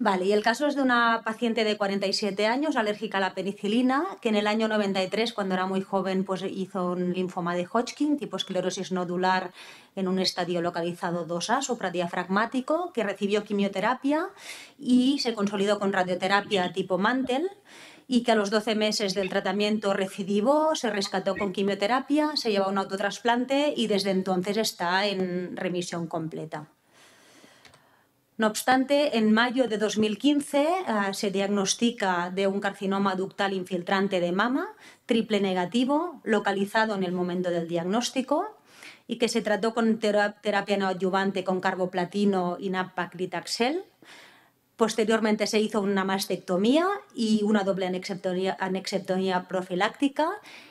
Vale, y el caso es de una paciente de 47 años, alérgica a la penicilina, que en el año 93, cuando era muy joven, pues, hizo un linfoma de Hodgkin, tipo esclerosis nodular en un estadio localizado 2A, supradiafragmático, que recibió quimioterapia y se consolidó con radioterapia tipo Mantel y que a los 12 meses del tratamiento recidivó, se rescató con quimioterapia, se llevó a un autotrasplante y desde entonces está en remisión completa. No obstante, en mayo de 2015 eh, se diagnostica de un carcinoma ductal infiltrante de mama, triple negativo, localizado en el momento del diagnóstico y que se trató con terapia no adyuvante con carboplatino y nab Posteriormente se hizo una mastectomía y una doble anexectomía, profiláctica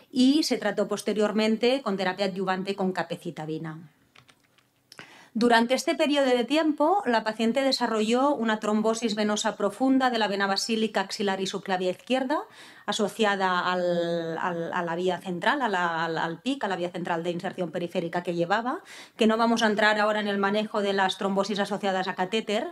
y se trató posteriormente con terapia adyuvante con capecitabina. Durante este periodo de tiempo, la paciente desarrolló una trombosis venosa profunda de la vena basílica axilar y subclavia izquierda, asociada al, a la vía central, al, PIC, a la vía central de inserción periférica que llevaba, que no vamos a entrar ahora en el manejo de las trombosis asociadas a catéter.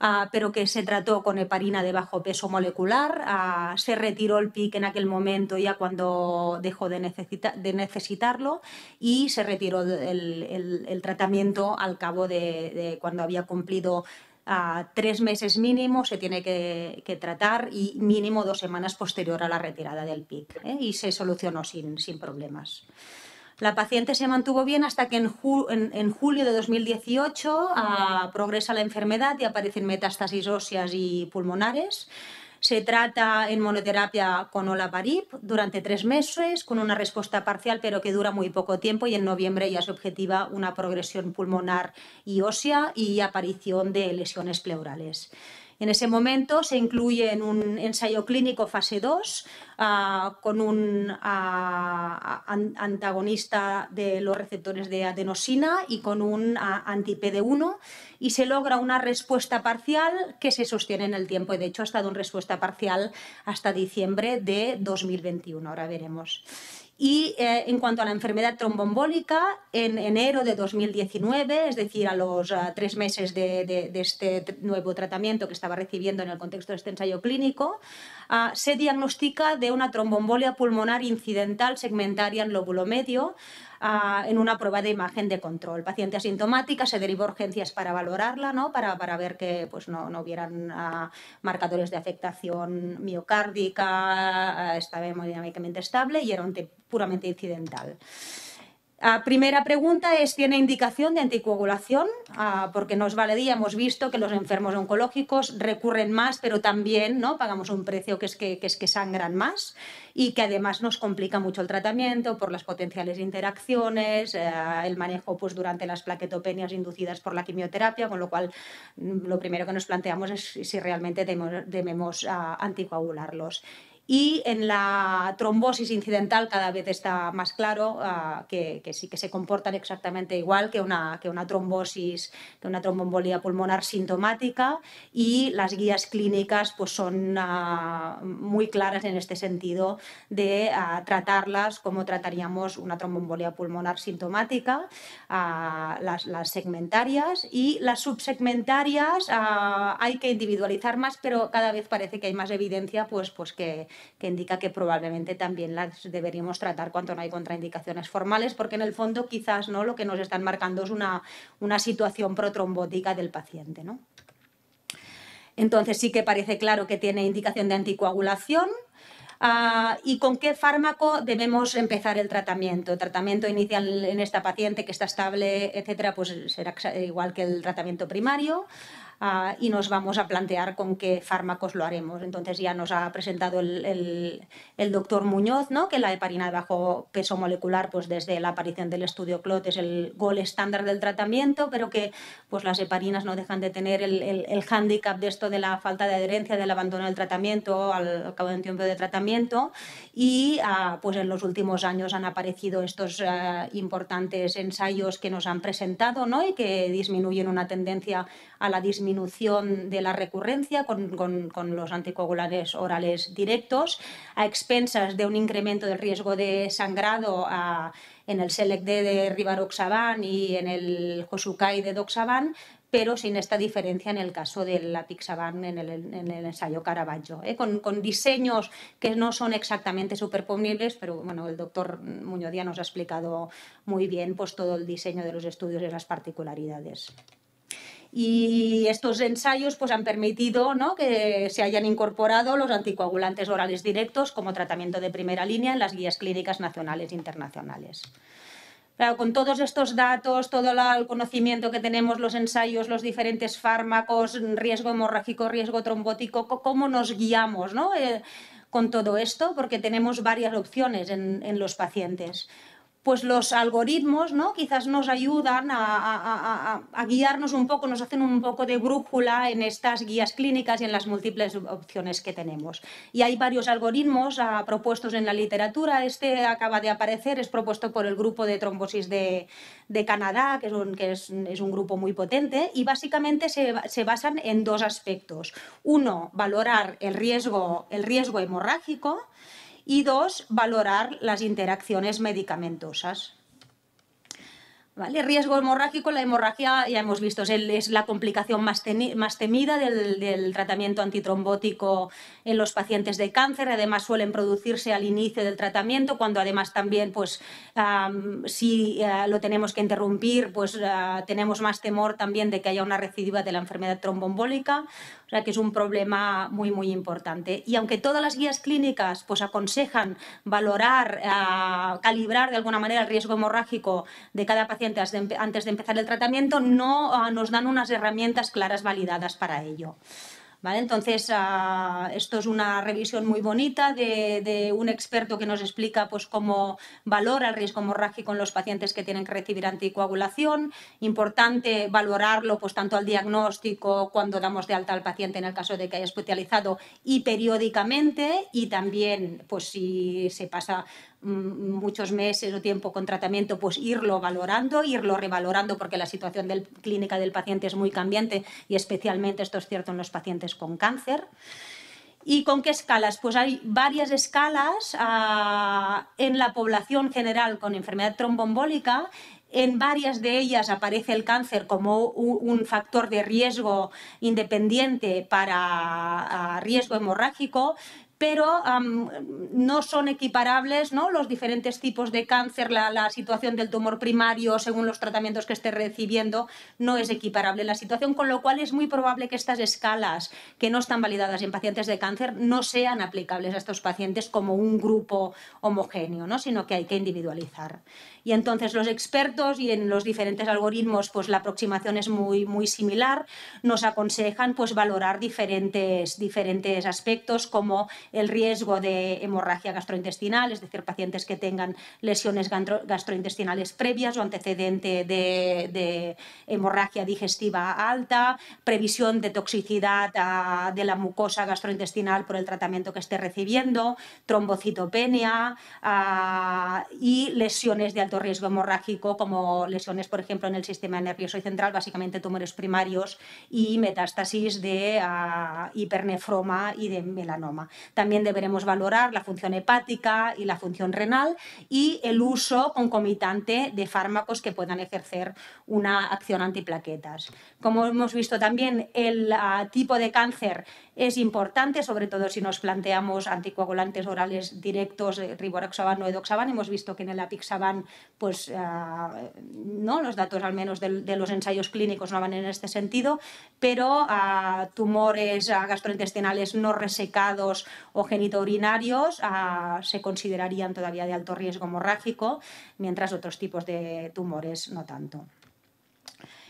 Ah, pero que se trató con heparina de bajo peso molecular. Ah, se retiró el PIC en aquel momento ya cuando dejó de, necesitarlo y se retiró el, tratamiento al cabo de, cuando había cumplido ah, tres meses mínimo se tiene que, tratar y mínimo dos semanas posterior a la retirada del PIC. ¿eh? Y se solucionó sin problemas. La paciente se mantuvo bien hasta que en, julio de 2018 ah, progresa la enfermedad y aparecen metástasis óseas y pulmonares. Se trata en monoterapia con olaparib durante tres meses, con una respuesta parcial, pero que dura muy poco tiempo, y en noviembre ya se objetiva una progresión pulmonar y ósea y aparición de lesiones pleurales. En ese momento se incluye en un ensayo clínico fase 2 ah, con un ah, antagonista de los receptores de adenosina y con un ah, anti-PD1 y se logra una respuesta parcial que se sostiene en el tiempo. de hecho ha estado una respuesta parcial hasta diciembre de 2021. Ahora veremos. Y eh, en cuanto a la enfermedad trombombólica, en enero de 2019, es decir, a los eh, tres meses de, este nuevo tratamiento que estaba recibiendo en el contexto de este ensayo clínico, ah, se diagnostica de una trombombolia pulmonar incidental segmentaria en lóbulo medio, en una prueba de imagen de control. Paciente asintomática, se derivó urgencias para valorarla, para, ver que pues, no, no hubieran ah, marcadores de afectación miocárdica, ah, estaba hemodinámicamente estable y era un puramente incidental. La primera pregunta es, ¿tiene indicación de anticoagulación? Ah, porque nos día, hemos visto que los enfermos oncológicos recurren más, pero también ¿no? pagamos un precio que es que, es que sangran más y que además nos complica mucho el tratamiento por las potenciales interacciones, eh, el manejo pues, durante las plaquetopenias inducidas por la quimioterapia, con lo cual mm, lo primero que nos planteamos es si realmente debemos, ah, anticoagularlos. Y en la trombosis incidental cada vez está más claro ah, que, que, sí que se comportan exactamente igual que una, que una trombosis, que una trombombolía pulmonar sintomática y las guías clínicas pues, son ah, muy claras en este sentido de ah, tratarlas como trataríamos una trombombolía pulmonar sintomática, las, las, segmentarias y las subsegmentarias hay que individualizar más, pero cada vez parece que hay más evidencia pues, pues que que indica que probablemente también las deberíamos tratar cuando no hay contraindicaciones formales, porque en el fondo quizás ¿no? lo que nos están marcando es una, situación protrombótica del paciente. Entonces sí que parece claro que tiene indicación de anticoagulación, ah, y con qué fármaco debemos empezar el tratamiento. El tratamiento inicial en esta paciente que está estable, etcétera, pues será igual que el tratamiento primario. Ah, y nos vamos a plantear con qué fármacos lo haremos. Entonces ya nos ha presentado el, doctor Muñoz, ¿no? que la heparina de bajo peso molecular, pues desde la aparición del estudio CLOT es el gol estándar del tratamiento, pero que pues las heparinas no dejan de tener el, el, el hándicap de esto de la falta de adherencia, del abandono del tratamiento al, cabo de un tiempo de tratamiento y ah, pues en los últimos años han aparecido estos ah, importantes ensayos que nos han presentado ¿no? y que disminuyen una tendencia a la disminución de la recurrencia con, los anticoagulantes orales directos, a expensas de un incremento del riesgo de sangrado en el SELEC de Rivaroxaban y en el Josukai de Doxaban, pero sin esta diferencia en el caso del Apixaban en el, en el ensayo Caravaggio, ¿eh? con, diseños que no son exactamente superponibles, pero bueno, el doctor Muñoz nos ha explicado muy bien pues, todo el diseño de los estudios y las particularidades y estos ensayos pues, han permitido ¿no? que se hayan incorporado los anticoagulantes orales directos como tratamiento de primera línea en las guías clínicas nacionales e internacionales. Claro, con todos estos datos, todo el conocimiento que tenemos, los ensayos, los diferentes fármacos, riesgo hemorrágico, riesgo trombótico, ¿cómo nos guiamos ¿no? Eh, con todo esto? Porque tenemos varias opciones en los pacientes pues los algoritmos ¿no? quizás nos ayudan a, guiarnos un poco, nos hacen un poco de brújula en estas guías clínicas y en las múltiples opciones que tenemos. Y hay varios algoritmos ah, propuestos en la literatura. Este acaba de aparecer, es propuesto por el grupo de trombosis de, Canadá, que, es un, grupo muy potente, y básicamente se, basan en dos aspectos. Uno, valorar el riesgo hemorrágico y dos, valorar las interacciones medicamentosas. ¿Vale? Riesgo hemorrágico, la hemorragia ya hemos visto, es, es la complicación más, temida del, tratamiento antitrombótico en los pacientes de cáncer. Además, suelen producirse al inicio del tratamiento, cuando además también, pues, si eh, lo tenemos que interrumpir, pues eh, tenemos más temor también de que haya una recidiva de la enfermedad trombombólica. O sea que es un problema muy, muy importante. Y aunque todas las guías clínicas pues, aconsejan valorar, ah, calibrar de alguna manera el riesgo hemorrágico de cada paciente, antes de empezar el tratamiento no ah, nos dan unas herramientas claras validadas para ello. ¿Vale? Entonces, ah, esto es una revisión muy bonita de, un experto que nos explica pues, cómo valora el riesgo hemorrágico en los pacientes que tienen que recibir anticoagulación. Importante valorarlo pues, tanto al diagnóstico, cuando damos de alta al paciente en el caso de que haya especializado y periódicamente, y también pues, si se pasa Mm, muchos meses o tiempo con tratamiento, pues irlo valorando, irlo revalorando, porque la situación clínica del paciente es muy cambiante y especialmente esto es cierto en los pacientes con cáncer. ¿Y con qué escalas? Pues hay varias escalas ah, en la población general con enfermedad trombombólica. en varias de ellas aparece el cáncer como un factor de riesgo independiente para ah, riesgo hemorrágico pero no son equiparables ¿no? los diferentes tipos de cáncer, la, situación del tumor primario según los tratamientos que esté recibiendo, no es equiparable la situación, con lo cual es muy probable que estas escalas que no están validadas en pacientes de cáncer no sean aplicables a estos pacientes como un grupo homogéneo, ¿no? sino que hay que individualizar. Y entonces los expertos y en los diferentes algoritmos, pues la aproximación es muy, muy similar. Nos aconsejan pues valorar diferentes, diferentes aspectos como el riesgo de hemorragia gastrointestinal, es decir, pacientes que tengan lesiones gastrointestinales previas o antecedente de, hemorragia digestiva alta, previsión de toxicidad ah, de la mucosa gastrointestinal por el tratamiento que esté recibiendo, trombocitopenia ah, y lesiones de alto riesgo hemorrágico, como lesiones, por ejemplo, en el sistema nervioso y central, básicamente tumores primarios y metástasis de ah, hipernefroma y de melanoma. También deberemos valorar la función hepática y la función renal y el uso concomitante de fármacos que puedan ejercer una acción antiplaquetas. Como hemos visto también, el ah, tipo de cáncer es importante, sobre todo si nos planteamos anticoagulantes orales directos, eh, riboraxaban o edoxaban. Hemos visto que en el apixaban pues eh, no, los datos al menos de, los ensayos clínicos no van en este sentido, pero eh, tumores eh, gastrointestinales no resecados o genitourinarios se considerarían todavía de alto riesgo hemorrágico, mientras otros tipos de tumores no tanto.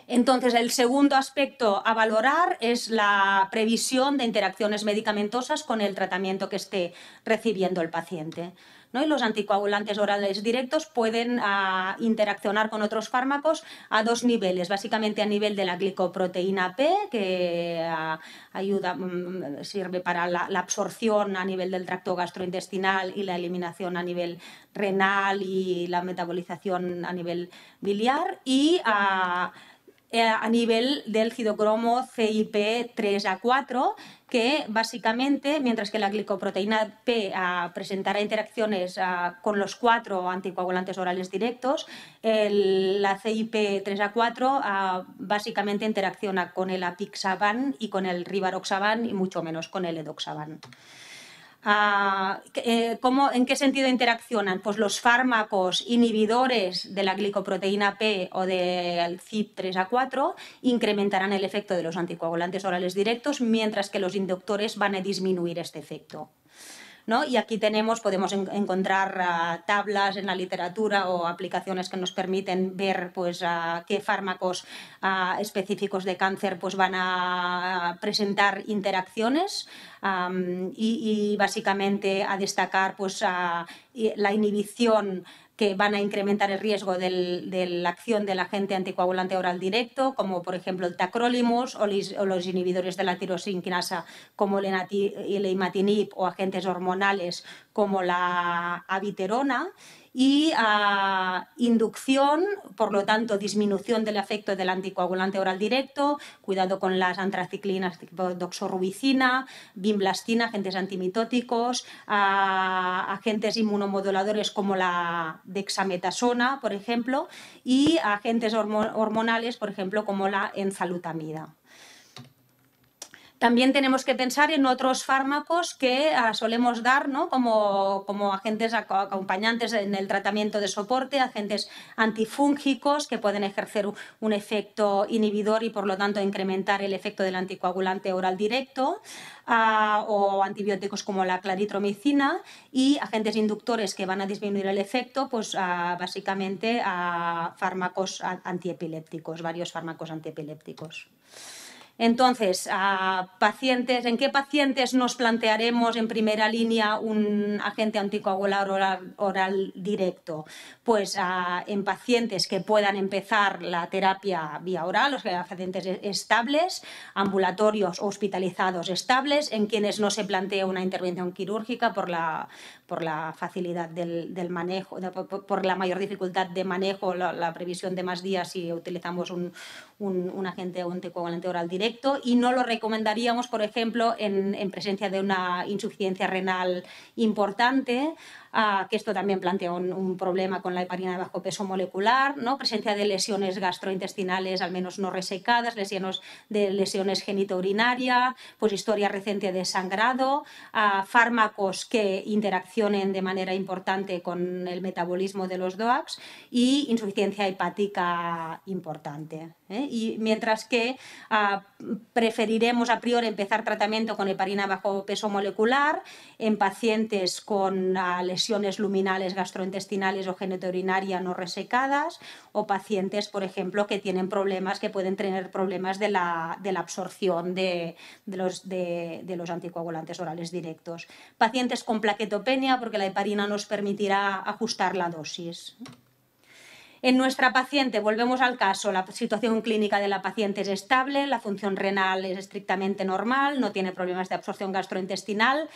Entonces, el segundo aspecto a valorar es la previsión de interacciones medicamentosas con el tratamiento que esté recibiendo el paciente. Y los anticoagulantes orales directos pueden ah, interaccionar con otros fármacos a dos niveles, básicamente a nivel de la glicoproteína P, que ah, ayuda, mm, sirve para la, la, absorción a nivel del tracto gastrointestinal y la eliminación a nivel renal y la metabolización a nivel biliar, y a ah, eh, a nivel del hidrocromo CIP3A4, que básicamente, mientras que la glicoproteína P presentará interacciones con los cuatro anticoagulantes orales directos, la CIP3A4 básicamente interacciona con el apixaban y con el rivaroxaban y mucho menos con el edoxaban. Eh, ¿En qué sentido interaccionan? Pues los fármacos inhibidores de la glicoproteína P o del CYP3A4 incrementarán el efecto de los anticoagulantes orales directos, mientras que los inductores van a disminuir este efecto. Y aquí tenemos, podemos encontrar ah, tablas en la literatura o aplicaciones que nos permiten ver pues, ah, qué fármacos ah, específicos de cáncer pues, van a presentar interacciones y, básicamente a destacar pues, la inhibición que van a incrementar el riesgo de la acción del agente anticoagulante oral directo, como por ejemplo el tacrolimus o, los inhibidores de la tirosinquinasa como el, el imatinib o agentes hormonales como la aviterona y a ah, inducción, por lo tanto, disminución del efecto del anticoagulante oral directo, cuidado con las antraciclinas tipo doxorubicina, bimblastina, agentes antimitóticos, a ah, agentes inmunomoduladores como la dexametasona, por ejemplo, y agentes hormonales, por ejemplo, como la enzalutamida. También tenemos que pensar en otros fármacos que ah, solemos dar como, agentes acompañantes en el tratamiento de soporte, agentes antifúngicos que pueden ejercer un efecto inhibidor y por lo tanto incrementar el efecto del anticoagulante oral directo. Ah, o antibióticos como la claritromicina y agentes inductores que van a disminuir el efecto, pues ah, básicamente a fármacos antiepilépticos, varios fármacos antiepilépticos. Entonces, a pacientes, ¿en qué pacientes nos plantearemos en primera línea un agente anticoagulante oral, directo? Pues en pacientes que puedan empezar la terapia vía oral, o sea, pacientes e, estables, ambulatorios hospitalizados estables, en quienes no se plantea una intervención quirúrgica por la, por la facilidad del, manejo, por, la mayor dificultad de manejo, la, previsión de más días si utilizamos un, un agente anticoagulante oral directo y no lo recomendaríamos, por ejemplo, en presencia de una insuficiencia renal importante que esto también plantea un, problema con la heparina de bajo peso molecular, ¿no? presencia de lesiones gastrointestinales al menos no resecadas, lesiones de lesiones genitourinarias, pues historia reciente de sangrado, fármacos que interaccionen de manera importante con el metabolismo de los DOACs y insuficiencia hepática importante. ¿eh? Y mientras que preferiremos a priori empezar tratamiento con heparina bajo peso molecular en pacientes con lesiones lesiones luminales gastrointestinales o genitourinaria no resecadas o pacientes, por ejemplo, que tienen problemas, que pueden tener problemas de la, absorción de, los, de, los, anticoagulantes orales directos. Pacientes con plaquetopenia porque la heparina nos permitirá ajustar la dosis. En nuestra paciente, volvemos al caso, la situación clínica de la paciente es estable, la función renal es estrictamente normal, no tiene problemas de absorción gastrointestinal,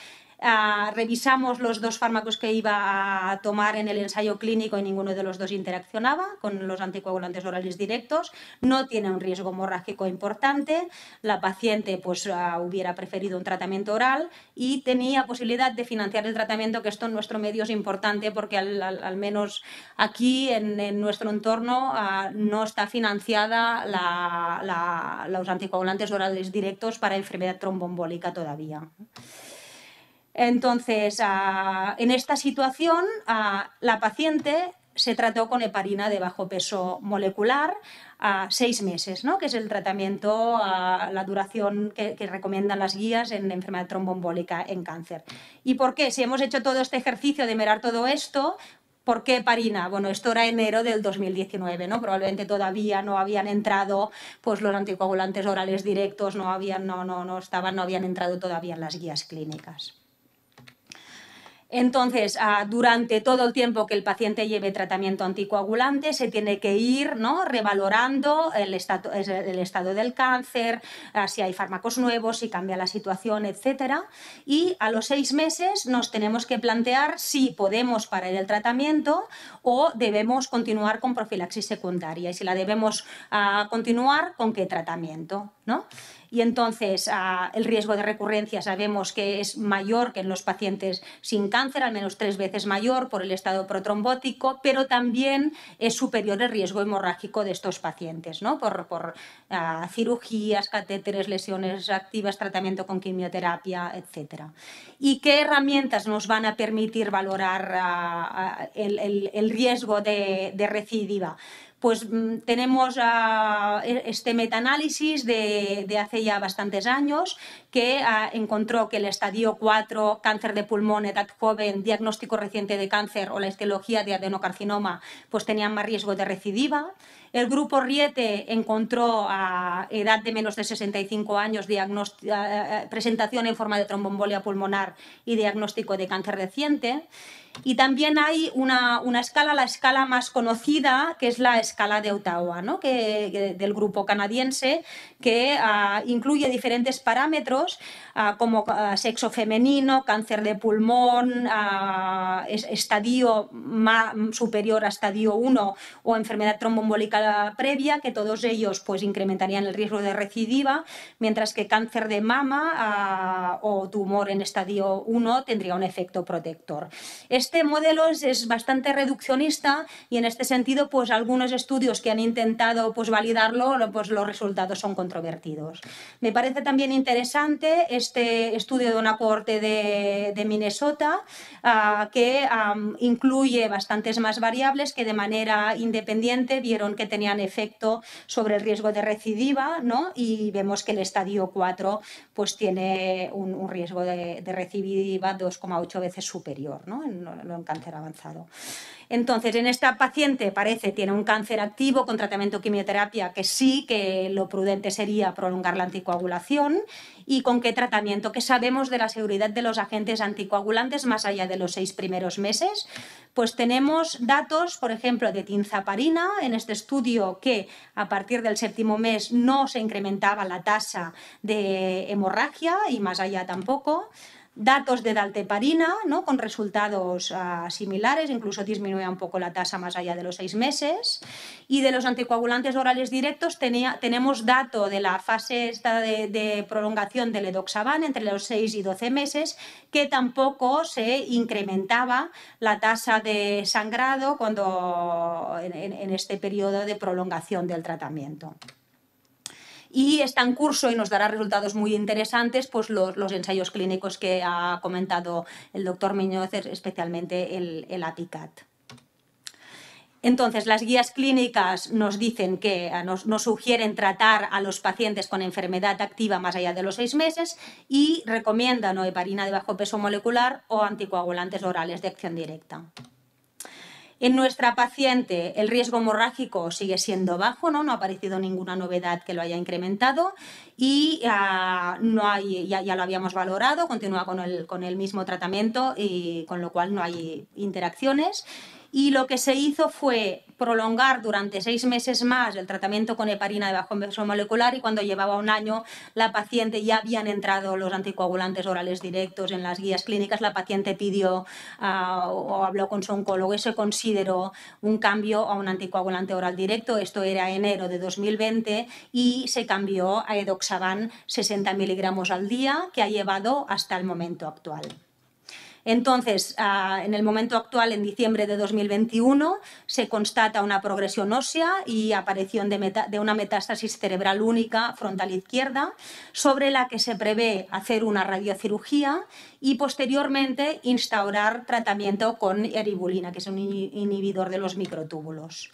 Ah, revisamos los dos fármacos que iba a tomar en el ensayo clínico y ninguno de los dos interaccionaba con los anticoagulantes orales directos. No tiene un riesgo hemorrágico importante. La paciente pues, ah, hubiera preferido un tratamiento oral y tenía posibilidad de financiar el tratamiento, que esto en nuestro medio es importante porque al, menos aquí en, nuestro entorno ah, no está financiada los anticoagulantes orales directos para enfermedad tromboembólica todavía. Entonces, ah, en esta situación, ah, la paciente se trató con heparina de bajo peso molecular a ah, seis meses, ¿no? que es el tratamiento, a la duración que, recomiendan las guías en enfermedad tromboembólica en cáncer. ¿Y por qué? Si hemos hecho todo este ejercicio de mirar todo esto, ¿por qué heparina? Bueno, esto era enero del 2019, ¿no? probablemente todavía no habían entrado pues, los anticoagulantes orales directos, no, habían, estaban, no habían entrado todavía en las guías clínicas. Entonces, ah, durante todo el tiempo que el paciente lleve tratamiento anticoagulante, se tiene que ir revalorando el, estado del cáncer, ah, si hay fármacos nuevos, si cambia la situación, etc. Y a los seis meses nos tenemos que plantear si podemos parar el tratamiento o debemos continuar con profilaxis secundaria. Y si la debemos ah, continuar, ¿con qué tratamiento? ¿no? y entonces ah, el riesgo de recurrencia sabemos que es mayor que en los pacientes sin cáncer, al menos tres veces mayor por el estado protrombótico, pero también es superior el riesgo hemorrágico de estos pacientes, por, ah, cirugías, catéteres, lesiones activas, tratamiento con quimioterapia, etc. ¿Y qué herramientas nos van a permitir valorar ah, el, riesgo de recidiva? pues mm, tenemos ah, e, este metaanálisis de, de, hace ya bastantes años que ah, encontró que el estadio 4, cáncer de pulmón, edad joven, diagnóstico reciente de cáncer o la histología de adenocarcinoma, pues tenían más riesgo de recidiva. El grupo Riete encontró a ah, edad de menos de 65 años presentación en forma de trombombolia pulmonar y diagnóstico de cáncer reciente. Y también hay una, una, escala, la escala más conocida, que es la escala de Ottawa, ¿no? que, del grupo canadiense, que ah, incluye diferentes parámetros ah, como ah, sexo femenino, cáncer de pulmón, estadio más, superior a estadio 1 o enfermedad trombombólica previa, que todos ellos pues, incrementarían el riesgo de recidiva, mientras que cáncer de mama o tumor en estadio 1 tendría un efecto protector este modelo es, bastante reduccionista y en este sentido, pues algunos estudios que han intentado pues, validarlo, pues los resultados son controvertidos. Me parece también interesante este estudio de una corte de, Minnesota ah, que incluye bastantes más variables que de manera independiente vieron que tenían efecto sobre el riesgo de recidiva ¿no? y vemos que el estadio 4 pues, tiene un, riesgo de, de recidiva 2,8 veces superior ¿no? Un en cáncer avanzado. Entonces, en esta paciente parece tiene un cáncer activo con tratamiento quimioterapia, que sí, que lo prudente sería prolongar la anticoagulación. ¿Y con qué tratamiento? ¿Qué sabemos de la seguridad de los agentes anticoagulantes más allá de los seis primeros meses? Pues tenemos datos, por ejemplo, de tinzaparina, en este estudio que a partir del séptimo mes no se incrementaba la tasa de hemorragia y más allá tampoco datos de dalteparina, ¿no? con resultados ah, similares, incluso disminuía un poco la tasa más allá de los seis meses. Y de los anticoagulantes orales directos tenemos dato de la fase de, prolongación del edoxaban entre los seis y doce meses, que tampoco se incrementaba la tasa de sangrado cuando, en este periodo de prolongación del tratamiento y está en curso y nos dará resultados muy interesantes pues los, ensayos clínicos que ha comentado el doctor Miñoz, especialmente el, el APICAT. Entonces, las guías clínicas nos dicen que eh, nos, sugieren tratar a los pacientes con enfermedad activa más allá de los seis meses y recomiendan o heparina de bajo peso molecular o anticoagulantes orales de acción directa. En nuestra paciente el riesgo hemorrágico sigue siendo bajo, ¿no? ha aparecido ninguna novedad que lo haya incrementado y ah, no hay, ya, lo habíamos valorado, continúa con el, con el mismo tratamiento y con lo cual no hay interacciones. Y lo que se hizo fue prolongar durante seis meses más el tratamiento con heparina de bajo peso molecular y cuando llevaba un año la paciente ya habían entrado los anticoagulantes orales directos en las guías clínicas, la paciente pidió ah, o habló con su oncólogo y se consideró un cambio a un anticoagulante oral directo. Esto era enero de 2020 y se cambió a edoxaban 60 miligramos al día que ha llevado hasta el momento actual. Entonces, ah, en el momento actual, en diciembre de 2021, se constata una progresión ósea y aparición de, de una metástasis cerebral única frontal izquierda, sobre la que se prevé hacer una radiocirugía y posteriormente instaurar tratamiento con eribulina, que es un inhibidor de los microtúbulos.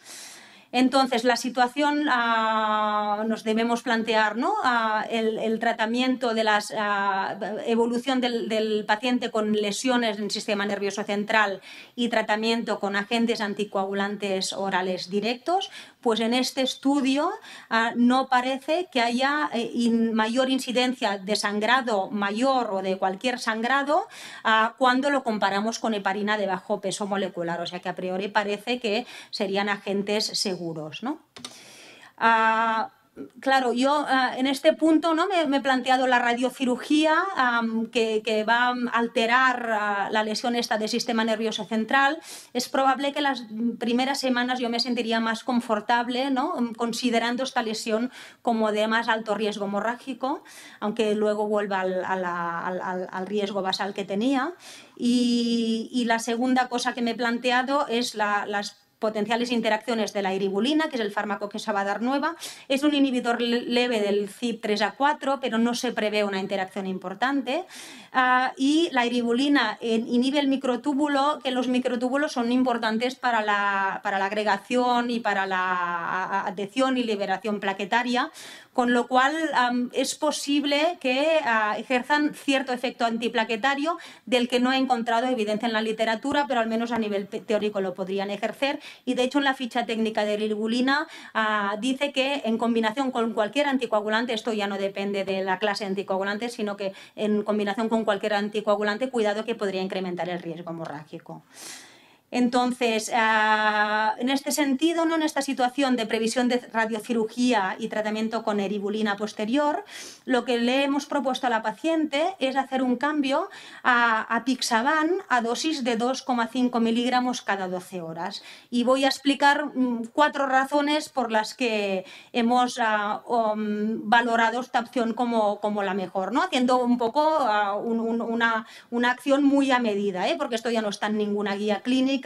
Entonces, la situación ah, nos debemos plantear ¿no? Ah, el, tratamiento de la ah, evolución del, paciente con lesiones en el sistema nervioso central y tratamiento con agentes anticoagulantes orales directos, pues en este estudio ah, no parece que haya eh, mayor incidencia de sangrado mayor o de cualquier sangrado ah, cuando lo comparamos con heparina de bajo peso molecular, o sea que a priori parece que serían agentes seguros. ¿no? Ah, claro, yo ah, en este punto ¿no? me, he planteado la radiocirugía que, va a alterar ah, la lesión esta del sistema nervioso central. Es probable que las primeras semanas yo me sentiría más confortable considerando esta lesión como de más alto riesgo hemorrágico, aunque luego vuelva al, riesgo basal que tenía. Y, la segunda cosa que me he planteado es las potenciales interacciones de la iribulina, que es el fármaco que se va a dar nueva. Es un inhibidor leve del CYP3A4, pero no se prevé una interacción importante. Ah, y la iribulina inhibe el microtúbulo, que los microtúbulos son importantes para la, agregación y para la adhesión y liberación plaquetaria, con lo cual es posible que ah, ejerzan cierto efecto antiplaquetario del que no he encontrado evidencia en la literatura, pero al menos a nivel teórico lo podrían ejercer y de hecho en la ficha técnica de lirgulina ah, dice que en combinación con cualquier anticoagulante, esto ya no depende de la clase de anticoagulante, sino que en combinación con cualquier anticoagulante, cuidado que podría incrementar el riesgo hemorrágico. Entonces, ah, en este sentido, ¿no? en esta situación de previsión de radiocirugía y tratamiento con eribulina posterior, lo que le hemos propuesto a la paciente es hacer un cambio a, Pixaban a dosis de 2,5 miligramos cada 12 horas. Y voy a explicar mm, cuatro razones por las que hemos ah, valorado esta opción como, como, la mejor, ¿no? haciendo un poco ah, una, una, acción muy a medida, ¿eh? porque esto ya no está en ninguna guía clínica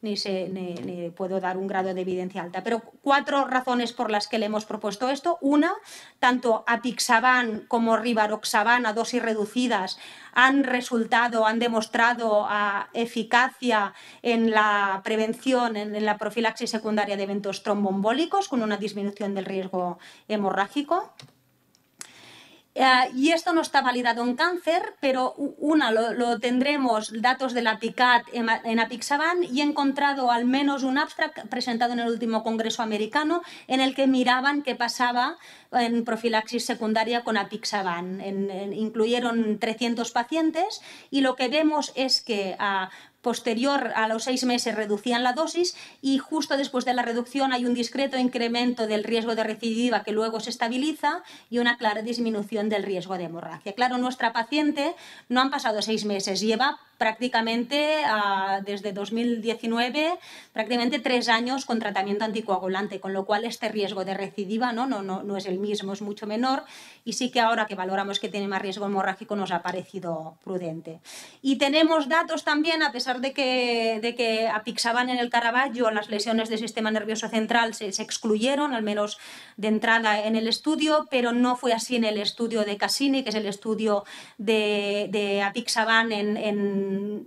ni, se, puedo dar un grado de evidencia alta. Pero cuatro razones por las que le hemos propuesto esto. Una, tanto apixaban como rivaroxaban a dosis reducidas han resultado, han demostrado ah, eficacia en la prevención, en, la profilaxis secundaria de eventos trombombólicos con una disminución del riesgo hemorrágico. Eh, y esto no está validado en cáncer, pero una lo, tendremos datos de la PICAT en, Apixaban y he encontrado al menos un abstract presentado en el último congreso americano en el que miraban qué pasaba en profilaxis secundaria con Apixaban. incluyeron 300 pacientes y lo que vemos es que ah, posterior a los seis meses reducían la dosis y justo después de la reducción hay un discreto incremento del riesgo de recidiva que luego se estabiliza y una clara disminución del riesgo de hemorragia. Claro, nuestra paciente no han pasado seis meses, lleva prácticamente ah, desde 2019, prácticamente tres años con tratamiento anticoagulante, con lo cual este riesgo de recidiva ¿no? No, no, no es el mismo, es mucho menor y sí que ahora que valoramos que tiene más riesgo hemorrágico nos ha parecido prudente. Y tenemos datos también, a pesar de que, de que apixaban en el caraballo las lesiones del sistema nervioso central, se, excluyeron, al menos de entrada en el estudio, pero no fue así en el estudio de Cassini, que es el estudio de, apixaban en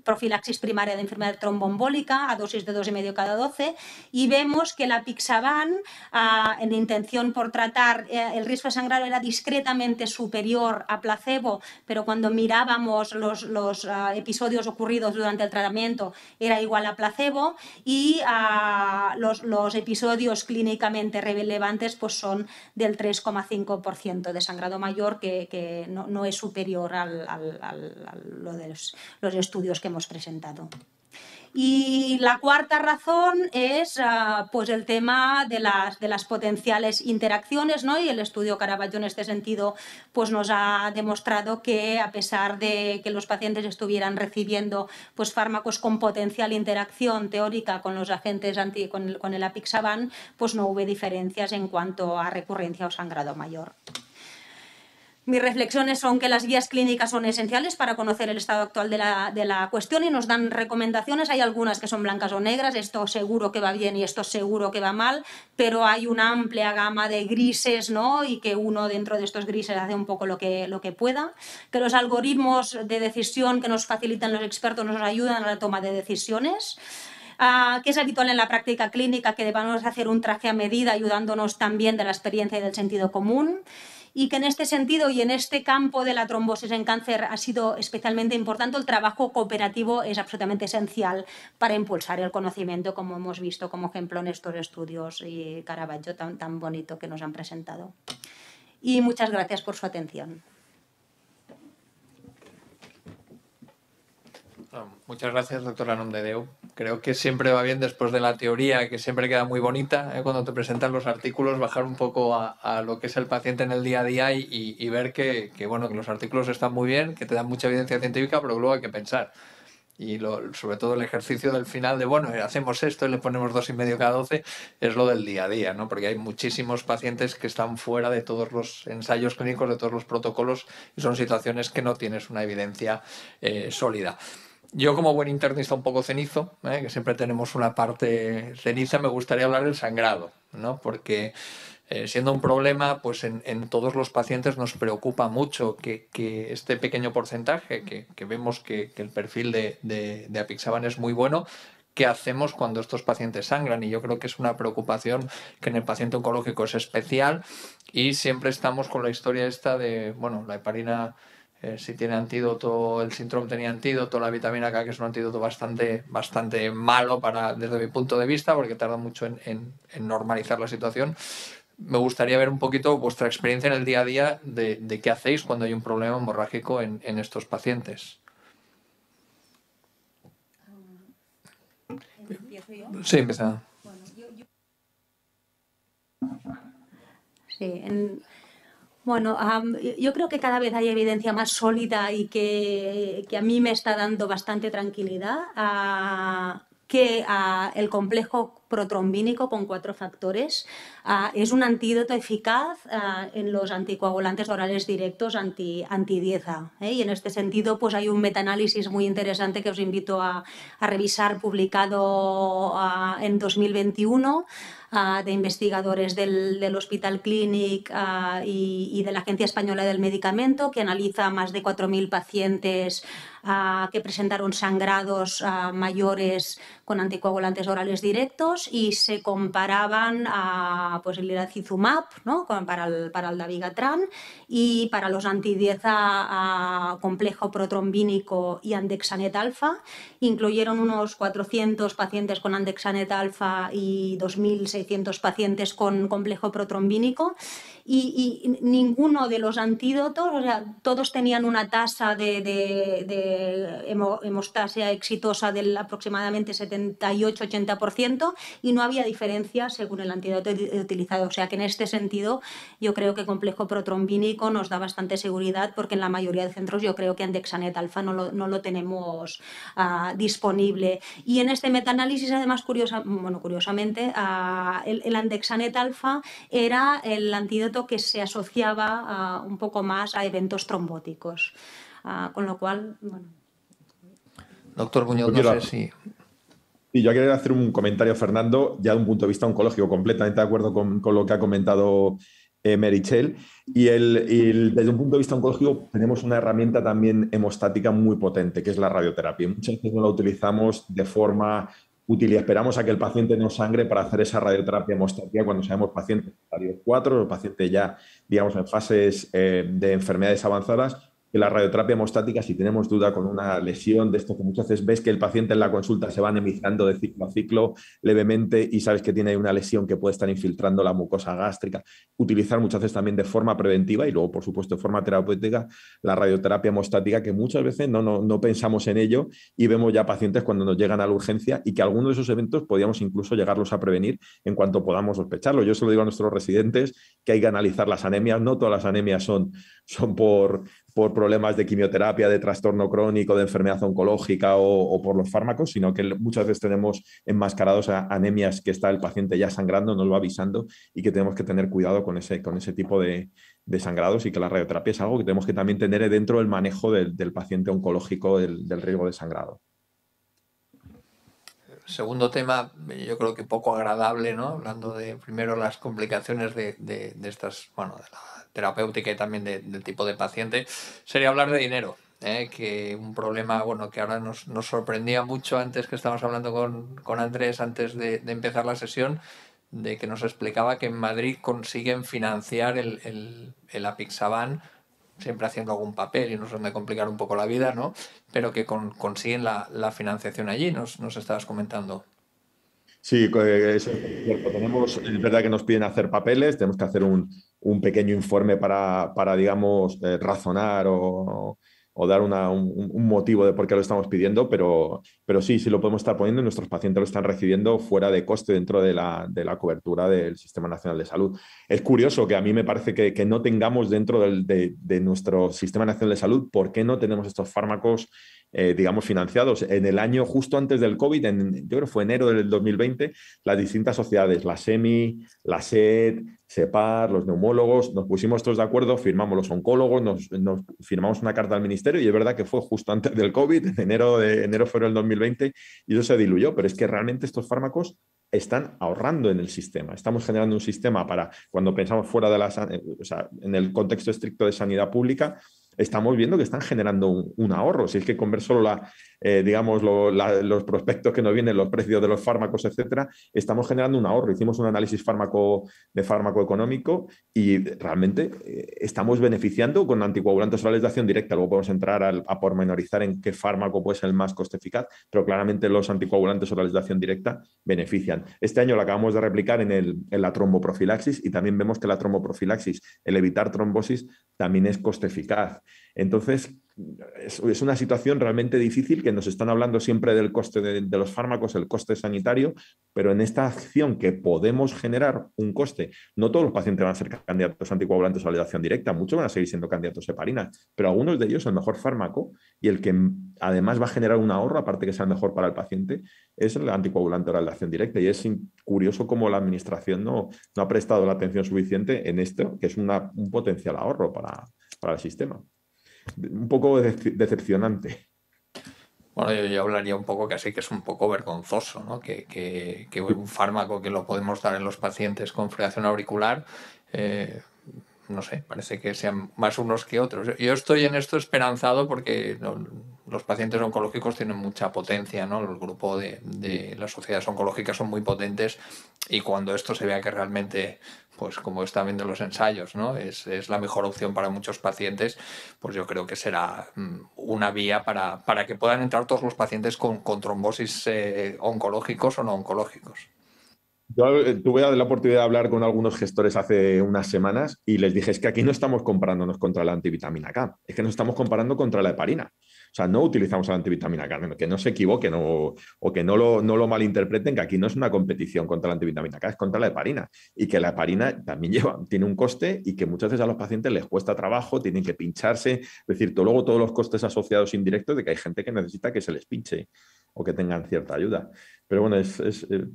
profilaxis primaria de enfermedad trombombólica a dosis de 2,5 cada 12 y vemos que la Pixaban ah, en intención por tratar eh, el riesgo de sangrado era discretamente superior a placebo, pero cuando mirábamos los, los ah, episodios ocurridos durante el tratamiento era igual a placebo y ah, los, los, episodios clínicamente relevantes pues son del 3,5% de sangrado mayor que, que no, es superior al, al, a lo de los, los estudios estudios que hemos presentado. Y la cuarta razón es ah, pues el tema de las, potenciales interacciones, Y el estudio Caraballo en este sentido pues nos ha demostrado que a pesar de que los pacientes estuvieran recibiendo pues, fármacos con potencial interacción teórica con los agentes con el, con el apixaban, pues no hubo diferencias en cuanto a recurrencia o sangrado mayor. Mis reflexiones son que las guías clínicas son esenciales para conocer el estado actual de la, cuestión y nos dan recomendaciones. Hay algunas que son blancas o negras, esto seguro que va bien y esto seguro que va mal, pero hay una amplia gama de grises, ¿no? Y que uno dentro de estos grises hace un poco lo que, lo que pueda. Que los algoritmos de decisión que nos facilitan los expertos nos ayudan a la toma de decisiones. Ah, que es habitual en la práctica clínica, que debamos hacer un traje a medida ayudándonos también de la experiencia y del sentido común y que en este sentido y en este campo de la trombosis en cáncer ha sido especialmente importante, el trabajo cooperativo es absolutamente esencial para impulsar el conocimiento, como hemos visto como ejemplo en estos estudios y Caravaggio tan, tan bonito que nos han presentado. Y muchas gracias por su atención. muchas gracias, doctora Nomdedeu. Creo que siempre va bien después de la teoría, que siempre queda muy bonita, ¿eh? cuando te presentan los artículos, bajar un poco a, lo que es el paciente en el día a día y, ver que, bueno, que los artículos están muy bien, que te dan mucha evidencia científica, pero luego hay que pensar y sobre todo el ejercicio del final de, bueno, eh, hacemos esto y le ponemos dos y medio cada doce, es lo del día a día, ¿no? Porque hay muchísimos pacientes que están fuera de todos los ensayos clínicos, de todos los protocolos y son situaciones que no tienes una evidencia eh, sólida. Yo como buen internista un poco cenizo, ¿eh? que siempre tenemos una parte ceniza, me gustaría hablar del sangrado, ¿no? Porque eh, siendo un problema, pues en, todos los pacientes nos preocupa mucho que, este pequeño porcentaje, que, vemos que, el perfil de, de, de apixaban es muy bueno, qué hacemos cuando estos pacientes sangran. Y yo creo que es una preocupación que en el paciente oncológico es especial. Y siempre estamos con la historia esta de, bueno, la heparina eh, si tiene antídoto, el síndrome tenía antídoto, la vitamina K, que es un antídoto bastante, bastante malo para, desde mi punto de vista, porque tarda mucho en, normalizar la situación. Me gustaría ver un poquito vuestra experiencia en el día a día de, qué hacéis cuando hay un problema hemorrágico en, estos pacientes. ¿Empiezo yo? Sí, empieza. Sí, en, bueno, yo creo que cada vez hay evidencia más sólida y que, a mí me está dando bastante tranquilidad que el complejo protrombínico con cuatro factores es un antídoto eficaz en los anticoagulantes orales directos anti, antidieza. ¿eh? Y en este sentido pues hay un metaanálisis muy interesante que os invito a, a revisar publicado en 2021 de investigadores del, Hospital Clinic y, de la Agencia Española del Medicamento, que analiza más de 4.000 pacientes que presentaron sangrados mayores con anticoagulantes orales directos y se comparaban a pues, el iracizumab ¿no? para, el, para el davigatran y para los antidieza complejo protrombínico y andexanet alfa. Incluyeron unos 400 pacientes con andexanet alfa y 2.600 600 pacientes con complejo protrombínico y, ninguno de los antídotos, o sea, todos tenían una tasa de, hemostasia exitosa del aproximadamente 78-80% y no había diferencia según el antídoto utilizado. O sea que en este sentido yo creo que complejo protrombínico nos da bastante seguridad porque en la mayoría de centros yo creo que andexanet alfa no lo, tenemos ah, disponible. Y en este metaanálisis además, bueno, curiosamente, ah, el, el andexanet alfa era el antídoto que se asociaba ah, un poco más a eventos trombóticos, ah, con lo cual, bueno. Doctor Muñoz, no pues sé si... yo quería hacer un comentario, Fernando, ya de un punto de vista oncológico, completamente de acuerdo con, lo que ha comentado eh, Merichel. Y, desde un punto de vista oncológico tenemos una herramienta también hemostática muy potente, que es la radioterapia. Muchas veces no la utilizamos de forma útil y esperamos a que el paciente no sangre para hacer esa radioterapia hemostatica cuando sabemos pacientes estadio 4 o paciente ya, digamos, en fases eh, de enfermedades avanzadas que la radioterapia hemostática, si tenemos duda con una lesión de esto que muchas veces ves que el paciente en la consulta se va anemizando de ciclo a ciclo levemente y sabes que tiene una lesión que puede estar infiltrando la mucosa gástrica, utilizar muchas veces también de forma preventiva y luego, por supuesto, de forma terapéutica, la radioterapia hemostática, que muchas veces no, no, pensamos en ello y vemos ya pacientes cuando nos llegan a la urgencia y que algunos de esos eventos podíamos incluso llegarlos a prevenir en cuanto podamos sospecharlo. Yo se lo digo a nuestros residentes que hay que analizar las anemias, no todas las anemias son, son por por problemas de quimioterapia, de trastorno crónico, de enfermedad oncológica o, por los fármacos, sino que muchas veces tenemos enmascarados anemias que está el paciente ya sangrando, nos lo va avisando y que tenemos que tener cuidado con ese, con ese tipo de, sangrados y que la radioterapia es algo que tenemos que también tener dentro del manejo del, paciente oncológico del riesgo de sangrado segundo tema, yo creo que poco agradable, ¿no? Hablando de primero las complicaciones de, de, estas, bueno, de la terapéutica y también del tipo de paciente, sería hablar de dinero. ¿eh? que un problema bueno que ahora nos, nos, sorprendía mucho antes que estábamos hablando con, Andrés antes de empezar la sesión de que nos explicaba que en Madrid consiguen financiar el, el, el Apixaban siempre haciendo algún papel y nos van de complicar un poco la vida, ¿no? Pero que consiguen la, financiación allí, nos, estabas comentando. Sí, eh, es Tenemos, es verdad que nos piden hacer papeles, tenemos que hacer un, pequeño informe para, digamos, eh, razonar o, o dar un, motivo de por qué lo estamos pidiendo, pero, pero sí, sí lo podemos estar poniendo y nuestros pacientes lo están recibiendo fuera de coste dentro de la, cobertura del Sistema Nacional de Salud. Es curioso que a mí me parece que, no tengamos dentro de, nuestro Sistema Nacional de Salud por qué no tenemos estos fármacos eh, digamos, financiados. En el año justo antes del COVID, yo creo que fue enero del 2020, las distintas sociedades, la SEMI, la SED, SEPAR, los neumólogos, nos pusimos todos de acuerdo, firmamos los oncólogos, nos, firmamos una carta al ministerio y es verdad que fue justo antes del COVID, enero, de, enero febrero del 2020, y eso se diluyó, pero es que realmente estos fármacos están ahorrando en el sistema. Estamos generando un sistema para, cuando pensamos fuera de la, eh, o sea, en el contexto estricto de sanidad pública, estamos viendo que están generando un, ahorro. Si es que ver solo la, eh, digamos, los prospectos que nos vienen, los precios de los fármacos, etcétera, estamos generando un ahorro. Hicimos un análisis de fármaco económico y realmente eh, estamos beneficiando con anticoagulantes orales de directa. Luego podemos entrar a pormenorizar en qué fármaco puede ser el más coste eficaz, pero claramente los anticoagulantes o de acción directa benefician. Este año lo acabamos de replicar en, el, en la tromboprofilaxis y también vemos que la tromboprofilaxis, el evitar trombosis, también es coste eficaz. Entonces, es, una situación realmente difícil que nos están hablando siempre del coste de, los fármacos, el coste sanitario, pero en esta acción que podemos generar un coste, no todos los pacientes van a ser candidatos anticoagulantes a validación directa, muchos van a seguir siendo candidatos a heparina, pero algunos de ellos el mejor fármaco y el que además va a generar un ahorro, aparte que sea mejor para el paciente, es el anticoagulante oral la acción directa. Y es curioso cómo la administración no, ha prestado la atención suficiente en esto, que es un potencial ahorro para el sistema un poco decepcionante. Bueno, yo, hablaría un poco que así que es un poco vergonzoso, ¿no? Que, un fármaco que lo podemos dar en los pacientes con freación auricular, eh, no sé, parece que sean más unos que otros. Yo estoy en esto esperanzado porque no, los pacientes oncológicos tienen mucha potencia, ¿no? El grupo de, las sociedades oncológicas son muy potentes y cuando esto se vea que realmente pues como están viendo los ensayos, ¿no? Es, la mejor opción para muchos pacientes, pues yo creo que será mm, una vía para, que puedan entrar todos los pacientes con, trombosis eh, oncológicos o no oncológicos. Yo eh, tuve la oportunidad de hablar con algunos gestores hace unas semanas y les dije, es que aquí no estamos comparándonos contra la antivitamina K, es que nos estamos comparando contra la heparina. O sea, no utilizamos la antivitamina K, que no se equivoquen o, que no lo, malinterpreten, que aquí no es una competición contra la antivitamina K, es contra la heparina. Y que la heparina también lleva, tiene un coste y que muchas veces a los pacientes les cuesta trabajo, tienen que pincharse. Es decir, luego todos los costes asociados indirectos de que hay gente que necesita que se les pinche o que tengan cierta ayuda. Pero bueno, es, eh,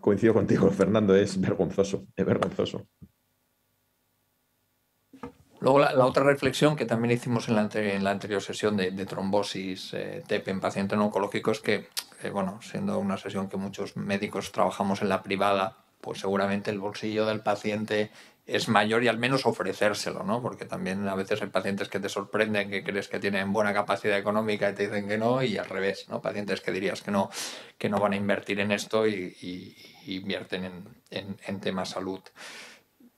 coincido contigo, Fernando, es vergonzoso, es vergonzoso. Luego la, otra reflexión que también hicimos en la, anterior, sesión de, trombosis eh, TEP en paciente no oncológico es que, eh, bueno, siendo una sesión que muchos médicos trabajamos en la privada, pues seguramente el bolsillo del paciente es mayor y al menos ofrecérselo, ¿no? Porque también a veces hay pacientes que te sorprenden, que crees que tienen buena capacidad económica y te dicen que no, y al revés, ¿no? Pacientes que dirías que no, que no van a invertir en esto y, invierten en, temas salud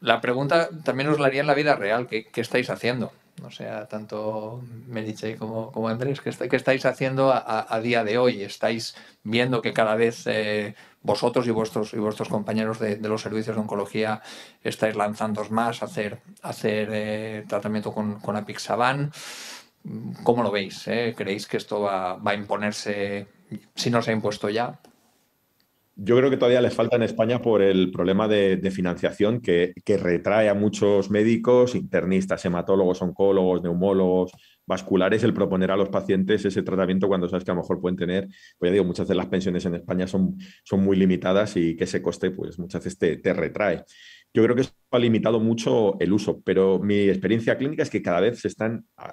la pregunta también os la haría en la vida real, ¿qué, estáis haciendo? O sea, tanto Meliche como, Andrés, ¿qué, estáis haciendo a, día de hoy? ¿Estáis viendo que cada vez eh, vosotros y vuestros, y vuestros compañeros de, los servicios de oncología estáis lanzando más, hacer, hacer eh, tratamiento con, con Apixaban? ¿Cómo lo veis? Eh? ¿Creéis que esto va, va a imponerse, si no se ha impuesto ya, yo creo que todavía les falta en España por el problema de, financiación que, retrae a muchos médicos, internistas, hematólogos, oncólogos, neumólogos, vasculares, el proponer a los pacientes ese tratamiento cuando sabes que a lo mejor pueden tener, pues ya digo, muchas de las pensiones en España son, muy limitadas y que ese coste, pues muchas veces te, te retrae. Yo creo que eso ha limitado mucho el uso, pero mi experiencia clínica es que cada vez se están ah,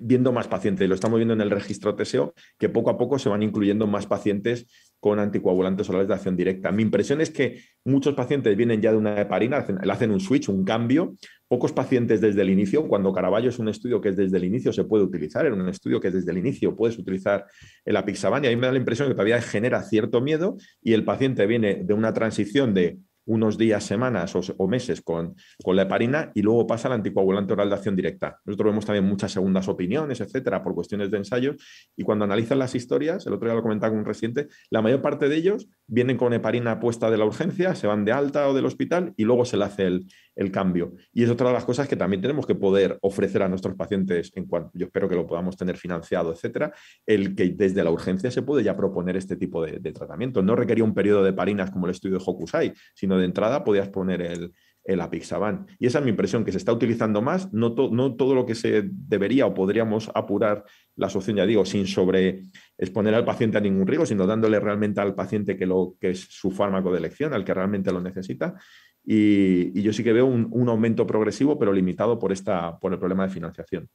viendo más pacientes, lo estamos viendo en el registro TSEO, que poco a poco se van incluyendo más pacientes con anticoagulantes orales de acción directa. Mi impresión es que muchos pacientes vienen ya de una heparina, le hacen un switch, un cambio. Pocos pacientes desde el inicio, cuando Caraballo es un estudio que es desde el inicio, se puede utilizar, Era un estudio que desde el inicio puedes utilizar el apixaban y a mí me da la impresión que todavía genera cierto miedo y el paciente viene de una transición de unos días, semanas o, meses con, la heparina y luego pasa al anticoagulante oral de acción directa. Nosotros vemos también muchas segundas opiniones, etcétera, por cuestiones de ensayos y cuando analizan las historias, el otro día lo comentaba con un reciente, la mayor parte de ellos vienen con heparina puesta de la urgencia, se van de alta o del hospital y luego se le hace el, cambio. Y es otra de las cosas que también tenemos que poder ofrecer a nuestros pacientes en cuanto, yo espero que lo podamos tener financiado, etcétera, el que desde la urgencia se puede ya proponer este tipo de, de tratamiento. No requería un periodo de heparinas como el estudio de Hokusai, sino de entrada podías poner el, el Apixaban. Y esa es mi impresión, que se está utilizando más, no, no, todo lo que se debería o podríamos apurar la solución, ya digo, sin sobre exponer al paciente a ningún riesgo, sino dándole realmente al paciente que, lo, que es su fármaco de elección, al que realmente lo necesita. Y, yo sí que veo un, un, aumento progresivo, pero limitado por, esta, por el problema de financiación.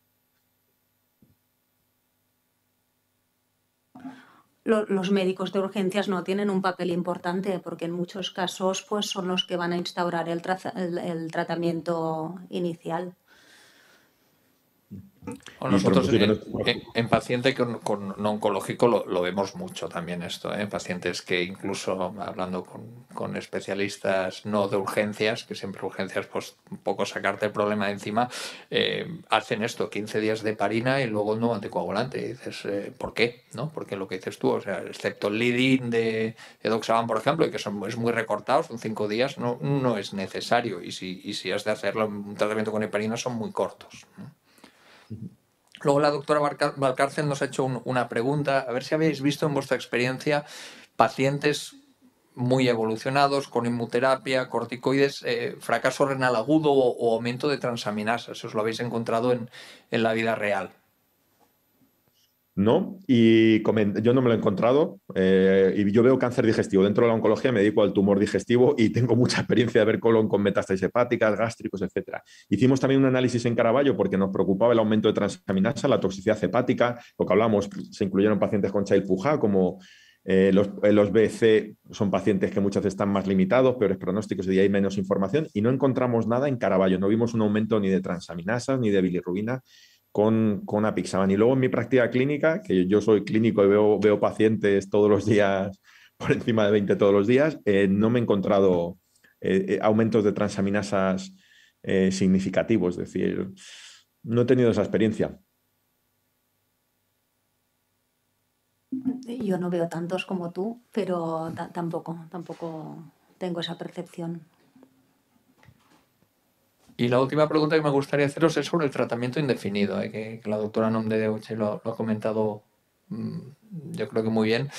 los médicos de urgencias no tienen un papel importante porque en muchos casos pues, son los que van a instaurar el tratamiento inicial nosotros en, paciente pacientes con, no oncológico lo, vemos mucho también esto, ¿eh? en pacientes que incluso hablando con, especialistas no de urgencias, que siempre urgencias pues un poco sacarte el problema de encima, eh, hacen esto, 15 días de parina y luego un nuevo anticoagulante. dices, eh, ¿por qué? ¿No? Porque lo que dices tú, o sea, excepto el leading de edoxaban, por ejemplo, y que son, es muy recortados, son 5 días, no, no es necesario. Y si, y si has de hacerlo, un tratamiento con heparina son muy cortos. Luego la doctora Valcárcel nos ha hecho una pregunta, a ver si habéis visto en vuestra experiencia pacientes muy evolucionados con inmuterapia, corticoides, eh, fracaso renal agudo o, aumento de transaminasas, os lo habéis encontrado en la vida real. ¿no? Y yo no me lo he encontrado eh, y yo veo cáncer digestivo. Dentro de la oncología me dedico al tumor digestivo y tengo mucha experiencia de ver colon con metástasis hepáticas, gástricos, etc. Hicimos también un análisis en Caraballo porque nos preocupaba el aumento de transaminasa, la toxicidad hepática, lo que hablamos, se incluyeron pacientes con Child Puja como... Eh, los, eh, BC son pacientes que muchas veces están más limitados, peores pronósticos y hay menos información y no encontramos nada en Caraballo. No vimos un aumento ni de transaminasas ni de bilirrubina con, con Apixaban. Y luego en mi práctica clínica, que yo soy clínico y veo, pacientes todos los días, por encima de 20 todos los días, eh, no me he encontrado eh, eh, aumentos de transaminasas significativos. Es decir, no he tenido esa experiencia. Yo no veo tantos como tú, pero tampoco, tampoco tengo esa percepción. Y la última pregunta que me gustaría haceros es sobre el tratamiento indefinido, eh, que, la doctora Nom de lo, ha comentado mm, yo creo que muy bien.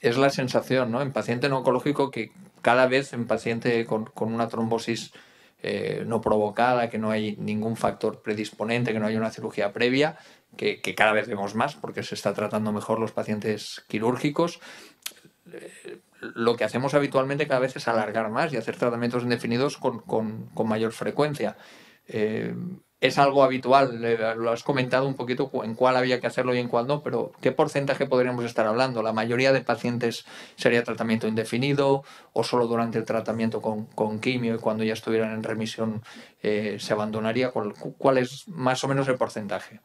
Es la sensación, ¿no? En paciente no oncológico que cada vez en paciente con, una trombosis eh, no provocada, que no hay ningún factor predisponente, que no hay una cirugía previa, que, cada vez vemos más porque se está tratando mejor los pacientes quirúrgicos. Eh, lo que hacemos habitualmente cada vez es alargar más y hacer tratamientos indefinidos con, mayor frecuencia. Eh, es algo habitual, eh, lo has comentado un poquito en cuál había que hacerlo y en cuál no, pero ¿qué porcentaje podríamos estar hablando? ¿La mayoría de pacientes sería tratamiento indefinido o solo durante el tratamiento con, quimio y cuando ya estuvieran en remisión eh, se abandonaría? ¿Cuál es más o menos el porcentaje?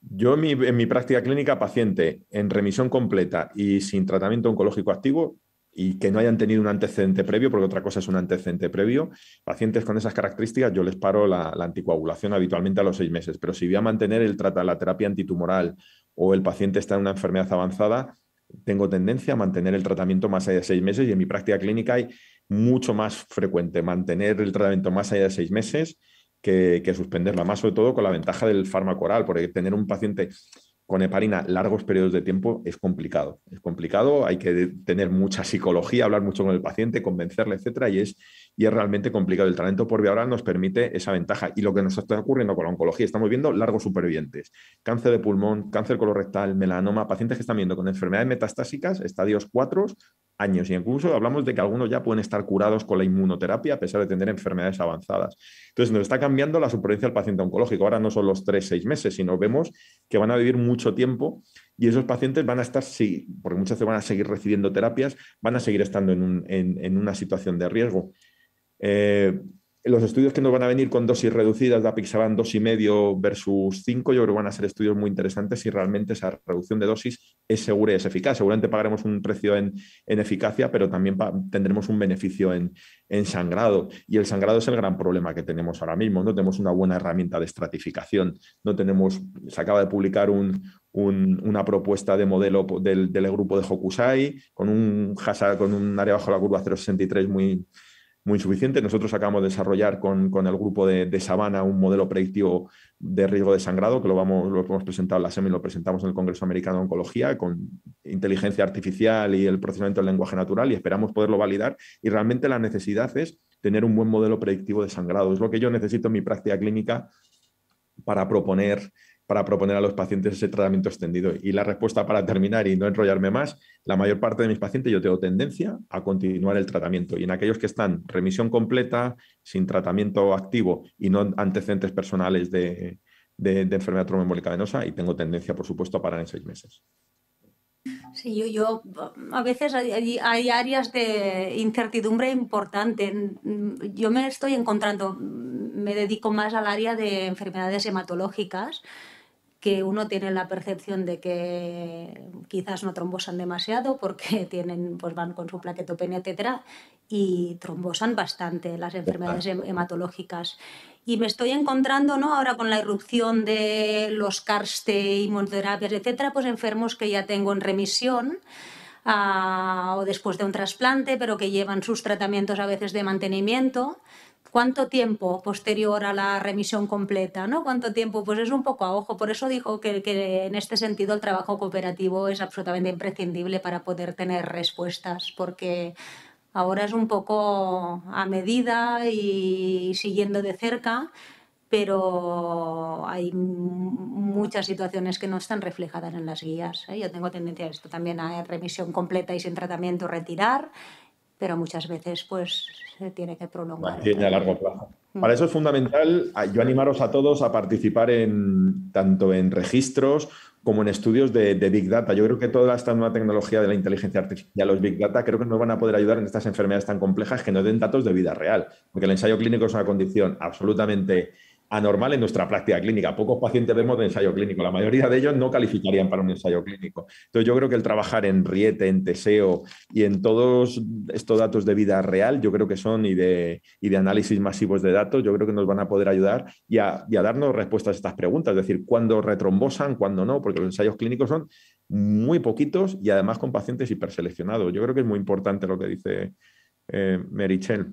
Yo en mi, práctica clínica, paciente en remisión completa y sin tratamiento oncológico activo y que no hayan tenido un antecedente previo, porque otra cosa es un antecedente previo, pacientes con esas características yo les paro la, anticoagulación habitualmente a los seis meses, pero si voy a mantener el, la terapia antitumoral o el paciente está en una enfermedad avanzada, tengo tendencia a mantener el tratamiento más allá de seis meses y en mi práctica clínica hay mucho más frecuente mantener el tratamiento más allá de seis meses que, suspenderla, más sobre todo con la ventaja del fármaco oral, porque tener un paciente con heparina largos periodos de tiempo es complicado. Es complicado, hay que tener mucha psicología, hablar mucho con el paciente, convencerle, etcétera, y es, y es realmente complicado. El talento por vía oral nos permite esa ventaja. Y lo que nos está ocurriendo con la oncología, estamos viendo largos supervivientes, cáncer de pulmón, cáncer colorectal, melanoma, pacientes que están viendo con enfermedades metastásicas, estadios cuatro años. Y incluso hablamos de que algunos ya pueden estar curados con la inmunoterapia a pesar de tener enfermedades avanzadas. Entonces nos está cambiando la supervivencia del paciente oncológico. Ahora no son los tres seis meses, sino vemos que van a vivir mucho tiempo y esos pacientes van a estar, sí, porque muchas veces van a seguir recibiendo terapias, van a seguir estando en una situación de riesgo. Eh, los estudios que nos van a venir con dosis reducidas de Apixaban 2,5 versus 5, yo creo que van a ser estudios muy interesantes y realmente esa reducción de dosis es segura y es eficaz. Seguramente pagaremos un precio en, eficacia, pero también tendremos un beneficio en, sangrado. Y el sangrado es el gran problema que tenemos ahora mismo. No tenemos una buena herramienta de estratificación. No tenemos, se acaba de publicar una propuesta de modelo del, grupo de Hokusai con un, con un área bajo la curva 0,63 muy muy insuficiente. Nosotros acabamos de desarrollar con, el grupo de, de, Sabana un modelo predictivo de riesgo de sangrado, que lo, vamos, lo hemos presentado en la SEMI, lo presentamos en el Congreso Americano de Oncología, con inteligencia artificial y el procesamiento del lenguaje natural, y esperamos poderlo validar. Y realmente la necesidad es tener un buen modelo predictivo de sangrado. Es lo que yo necesito en mi práctica clínica para proponer para proponer a los pacientes ese tratamiento extendido. Y la respuesta para terminar y no enrollarme más, la mayor parte de mis pacientes yo tengo tendencia a continuar el tratamiento. Y en aquellos que están remisión completa, sin tratamiento activo y no antecedentes personales de, enfermedad tromboembólica venosa, y tengo tendencia, por supuesto, a parar en seis meses. Sí, yo, a veces hay, áreas de incertidumbre importante. Yo me estoy encontrando, me dedico más al área de enfermedades hematológicas que uno tiene la percepción de que quizás no trombosan demasiado porque tienen, pues van con su plaquetopenia, etcétera, y trombosan bastante las enfermedades hematológicas. Y me estoy encontrando, Ahora con la irrupción de los CARSTE, inmunoterapias, etcétera, pues enfermos que ya tengo en remisión. Ah, o después de un trasplante, pero que llevan sus tratamientos a veces de mantenimiento cuánto tiempo posterior a la remisión completa, ¿Cuánto tiempo? Pues es un poco a ojo. Por eso dijo que, en este sentido el trabajo cooperativo es absolutamente imprescindible para poder tener respuestas, porque ahora es un poco a medida y siguiendo de cerca, pero hay muchas situaciones que no están reflejadas en las guías. ¿eh? Yo tengo tendencia a esto también a remisión completa y sin tratamiento retirar pero muchas veces pues se tiene que prolongar. Tiene a largo plazo. Mm. Para eso es fundamental, yo animaros a todos a participar en tanto en registros como en estudios de, Big Data. Yo creo que toda esta nueva tecnología de la inteligencia artificial, los Big Data, creo que nos van a poder ayudar en estas enfermedades tan complejas que no den datos de vida real, porque el ensayo clínico es una condición absolutamente anormal en nuestra práctica clínica. Pocos pacientes vemos de ensayo clínico, la mayoría de ellos no calificarían para un ensayo clínico. Entonces yo creo que el trabajar en Riete, en Teseo y en todos estos datos de vida real, yo creo que son y de, análisis masivos de datos, yo creo que nos van a poder ayudar y a, darnos respuestas a estas preguntas, es decir, cuándo retrombosan, cuándo no, porque los ensayos clínicos son muy poquitos y además con pacientes hiperseleccionados. Yo creo que es muy importante lo que dice eh, Merichel.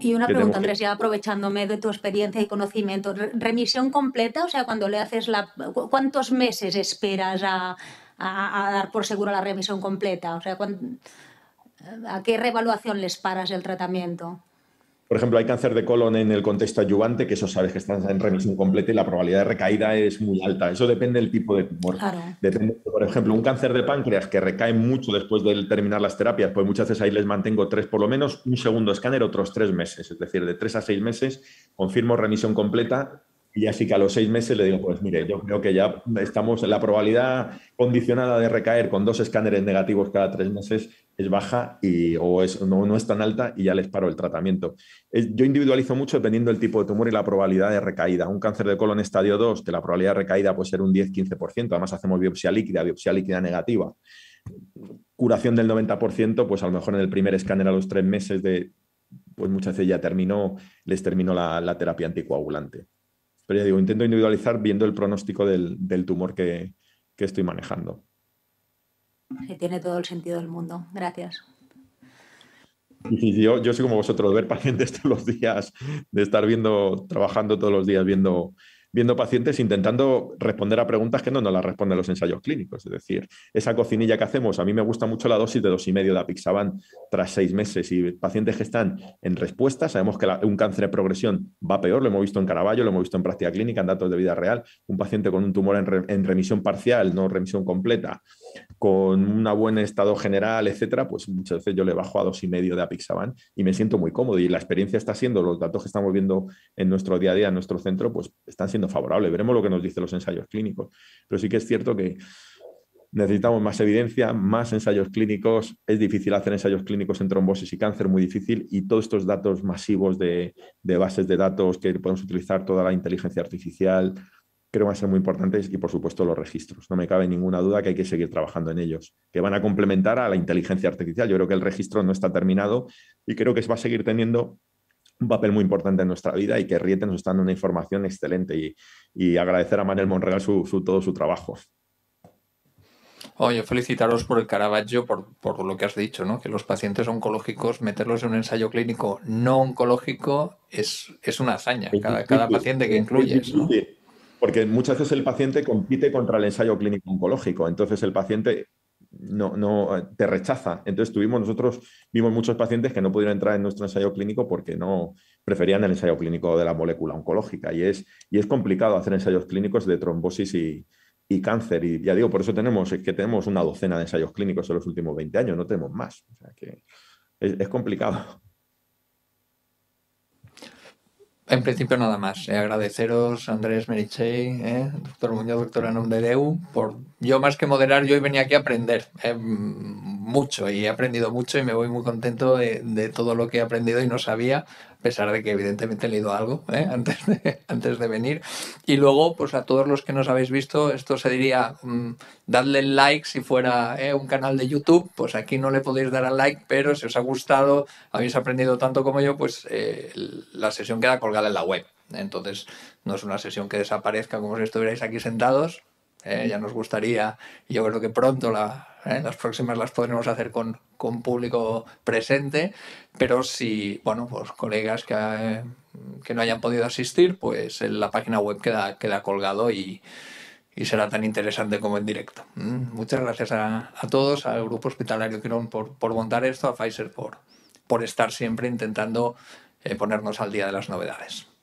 Y una pregunta, Andrés, ya aprovechándome de tu experiencia y conocimiento, ¿remisión completa? O sea, cuando le haces la... ¿Cuántos meses esperas a, a, dar por seguro la remisión completa? O sea, ¿a qué revaluación les paras el tratamiento? Por ejemplo, hay cáncer de colon en el contexto adyuvante, que eso sabes que estás en remisión completa y la probabilidad de recaída es muy alta. Eso depende del tipo de tumor. por ejemplo, un cáncer de páncreas que recae mucho después de terminar las terapias, pues muchas veces ahí les mantengo tres por lo menos, un segundo escáner, otros tres meses. Es decir, de tres a seis meses confirmo remisión completa y así que a los seis meses le digo, pues mire, yo creo que ya estamos, la probabilidad condicionada de recaer con dos escáneres negativos cada tres meses es baja y, o no, es tan alta y ya les paro el tratamiento. yo individualizo mucho dependiendo del tipo de tumor y la probabilidad de recaída. Un cáncer de colon estadio 2, que la probabilidad de recaída puede ser un 10-15%, además hacemos biopsia líquida, biopsia líquida negativa. Curación del 90%, pues a lo mejor en el primer escáner a los tres meses de, pues muchas veces ya terminó, les terminó la, la terapia anticoagulante. Pero ya digo, intento individualizar viendo el pronóstico del, tumor que, estoy manejando. Y tiene todo el sentido del mundo. Gracias. yo, yo soy como vosotros, ver pacientes todos los días, de estar viendo, trabajando todos los días, viendo viendo pacientes intentando responder a preguntas que no nos las responden los ensayos clínicos. Es decir, esa cocinilla que hacemos, a mí me gusta mucho la dosis de dos y medio de apixaban tras seis meses y pacientes que están en respuesta, sabemos que un cáncer de progresión va peor, lo hemos visto en Caraballo, lo hemos visto en práctica clínica, en datos de vida real, un paciente con un tumor en remisión parcial, no remisión completa, con un buen estado general, etcétera, pues muchas veces yo le bajo a dos y medio de Apixaban y me siento muy cómodo. Y la experiencia está siendo, los datos que estamos viendo en nuestro día a día, en nuestro centro, pues están siendo favorables. Veremos lo que nos dicen los ensayos clínicos. Pero sí que es cierto que necesitamos más evidencia, más ensayos clínicos. Es difícil hacer ensayos clínicos en trombosis y cáncer, muy difícil. Y todos estos datos masivos de bases de datos que podemos utilizar, toda la inteligencia artificial, creo que van a ser muy importantes y por supuesto los registros. No me cabe ninguna duda que hay que seguir trabajando en ellos, que van a complementar a la inteligencia artificial. Yo creo que el registro no está terminado y creo que va a seguir teniendo un papel muy importante en nuestra vida y que Riete nos está dando una información excelente y, agradecer a Manuel Monreal su, su, todo su trabajo. Oye, felicitaros por el Caravaggio, por, lo que has dicho, ¿no? Que los pacientes oncológicos, meterlos en un ensayo clínico no oncológico es, una hazaña. Cada, cada paciente que incluyes. Porque muchas veces el paciente compite contra el ensayo clínico oncológico, entonces el paciente no, no eh, te rechaza. Entonces tuvimos nosotros, vimos muchos pacientes que no pudieron entrar en nuestro ensayo clínico porque no preferían el ensayo clínico de la molécula oncológica. Y es, y es complicado hacer ensayos clínicos de trombosis y, cáncer. Y ya digo, por eso tenemos, que tenemos una docena de ensayos clínicos en los últimos 20 años, no tenemos más. que es complicado. En principio nada más. Eh, agradeceros, Andrés Merichey, eh, doctor Muñoz, doctora Nomdedeu, por yo más que moderar, yo hoy venía aquí a aprender eh, mucho y he aprendido mucho y me voy muy contento de, de, todo lo que he aprendido y no sabía a pesar de que evidentemente he leído algo ¿eh? antes, de, antes de venir. Y luego, pues a todos los que nos habéis visto, esto se diría, darle mm, dadle like si fuera ¿eh? un canal de YouTube, pues aquí no le podéis dar al like, pero si os ha gustado, habéis aprendido tanto como yo, pues eh, la sesión queda colgada en la web. Entonces, no es una sesión que desaparezca como si estuvierais aquí sentados. ya nos gustaría, yo creo que pronto la, ¿eh? Las próximas las podremos hacer con, público presente, pero si, bueno, pues colegas que, no hayan podido asistir, pues en la página web queda, queda colgado y, será tan interesante como en directo. Mm, muchas gracias a, todos, al Grupo Hospitalario Quirón por, montar esto, a Pfizer por, estar siempre intentando eh, ponernos al día de las novedades.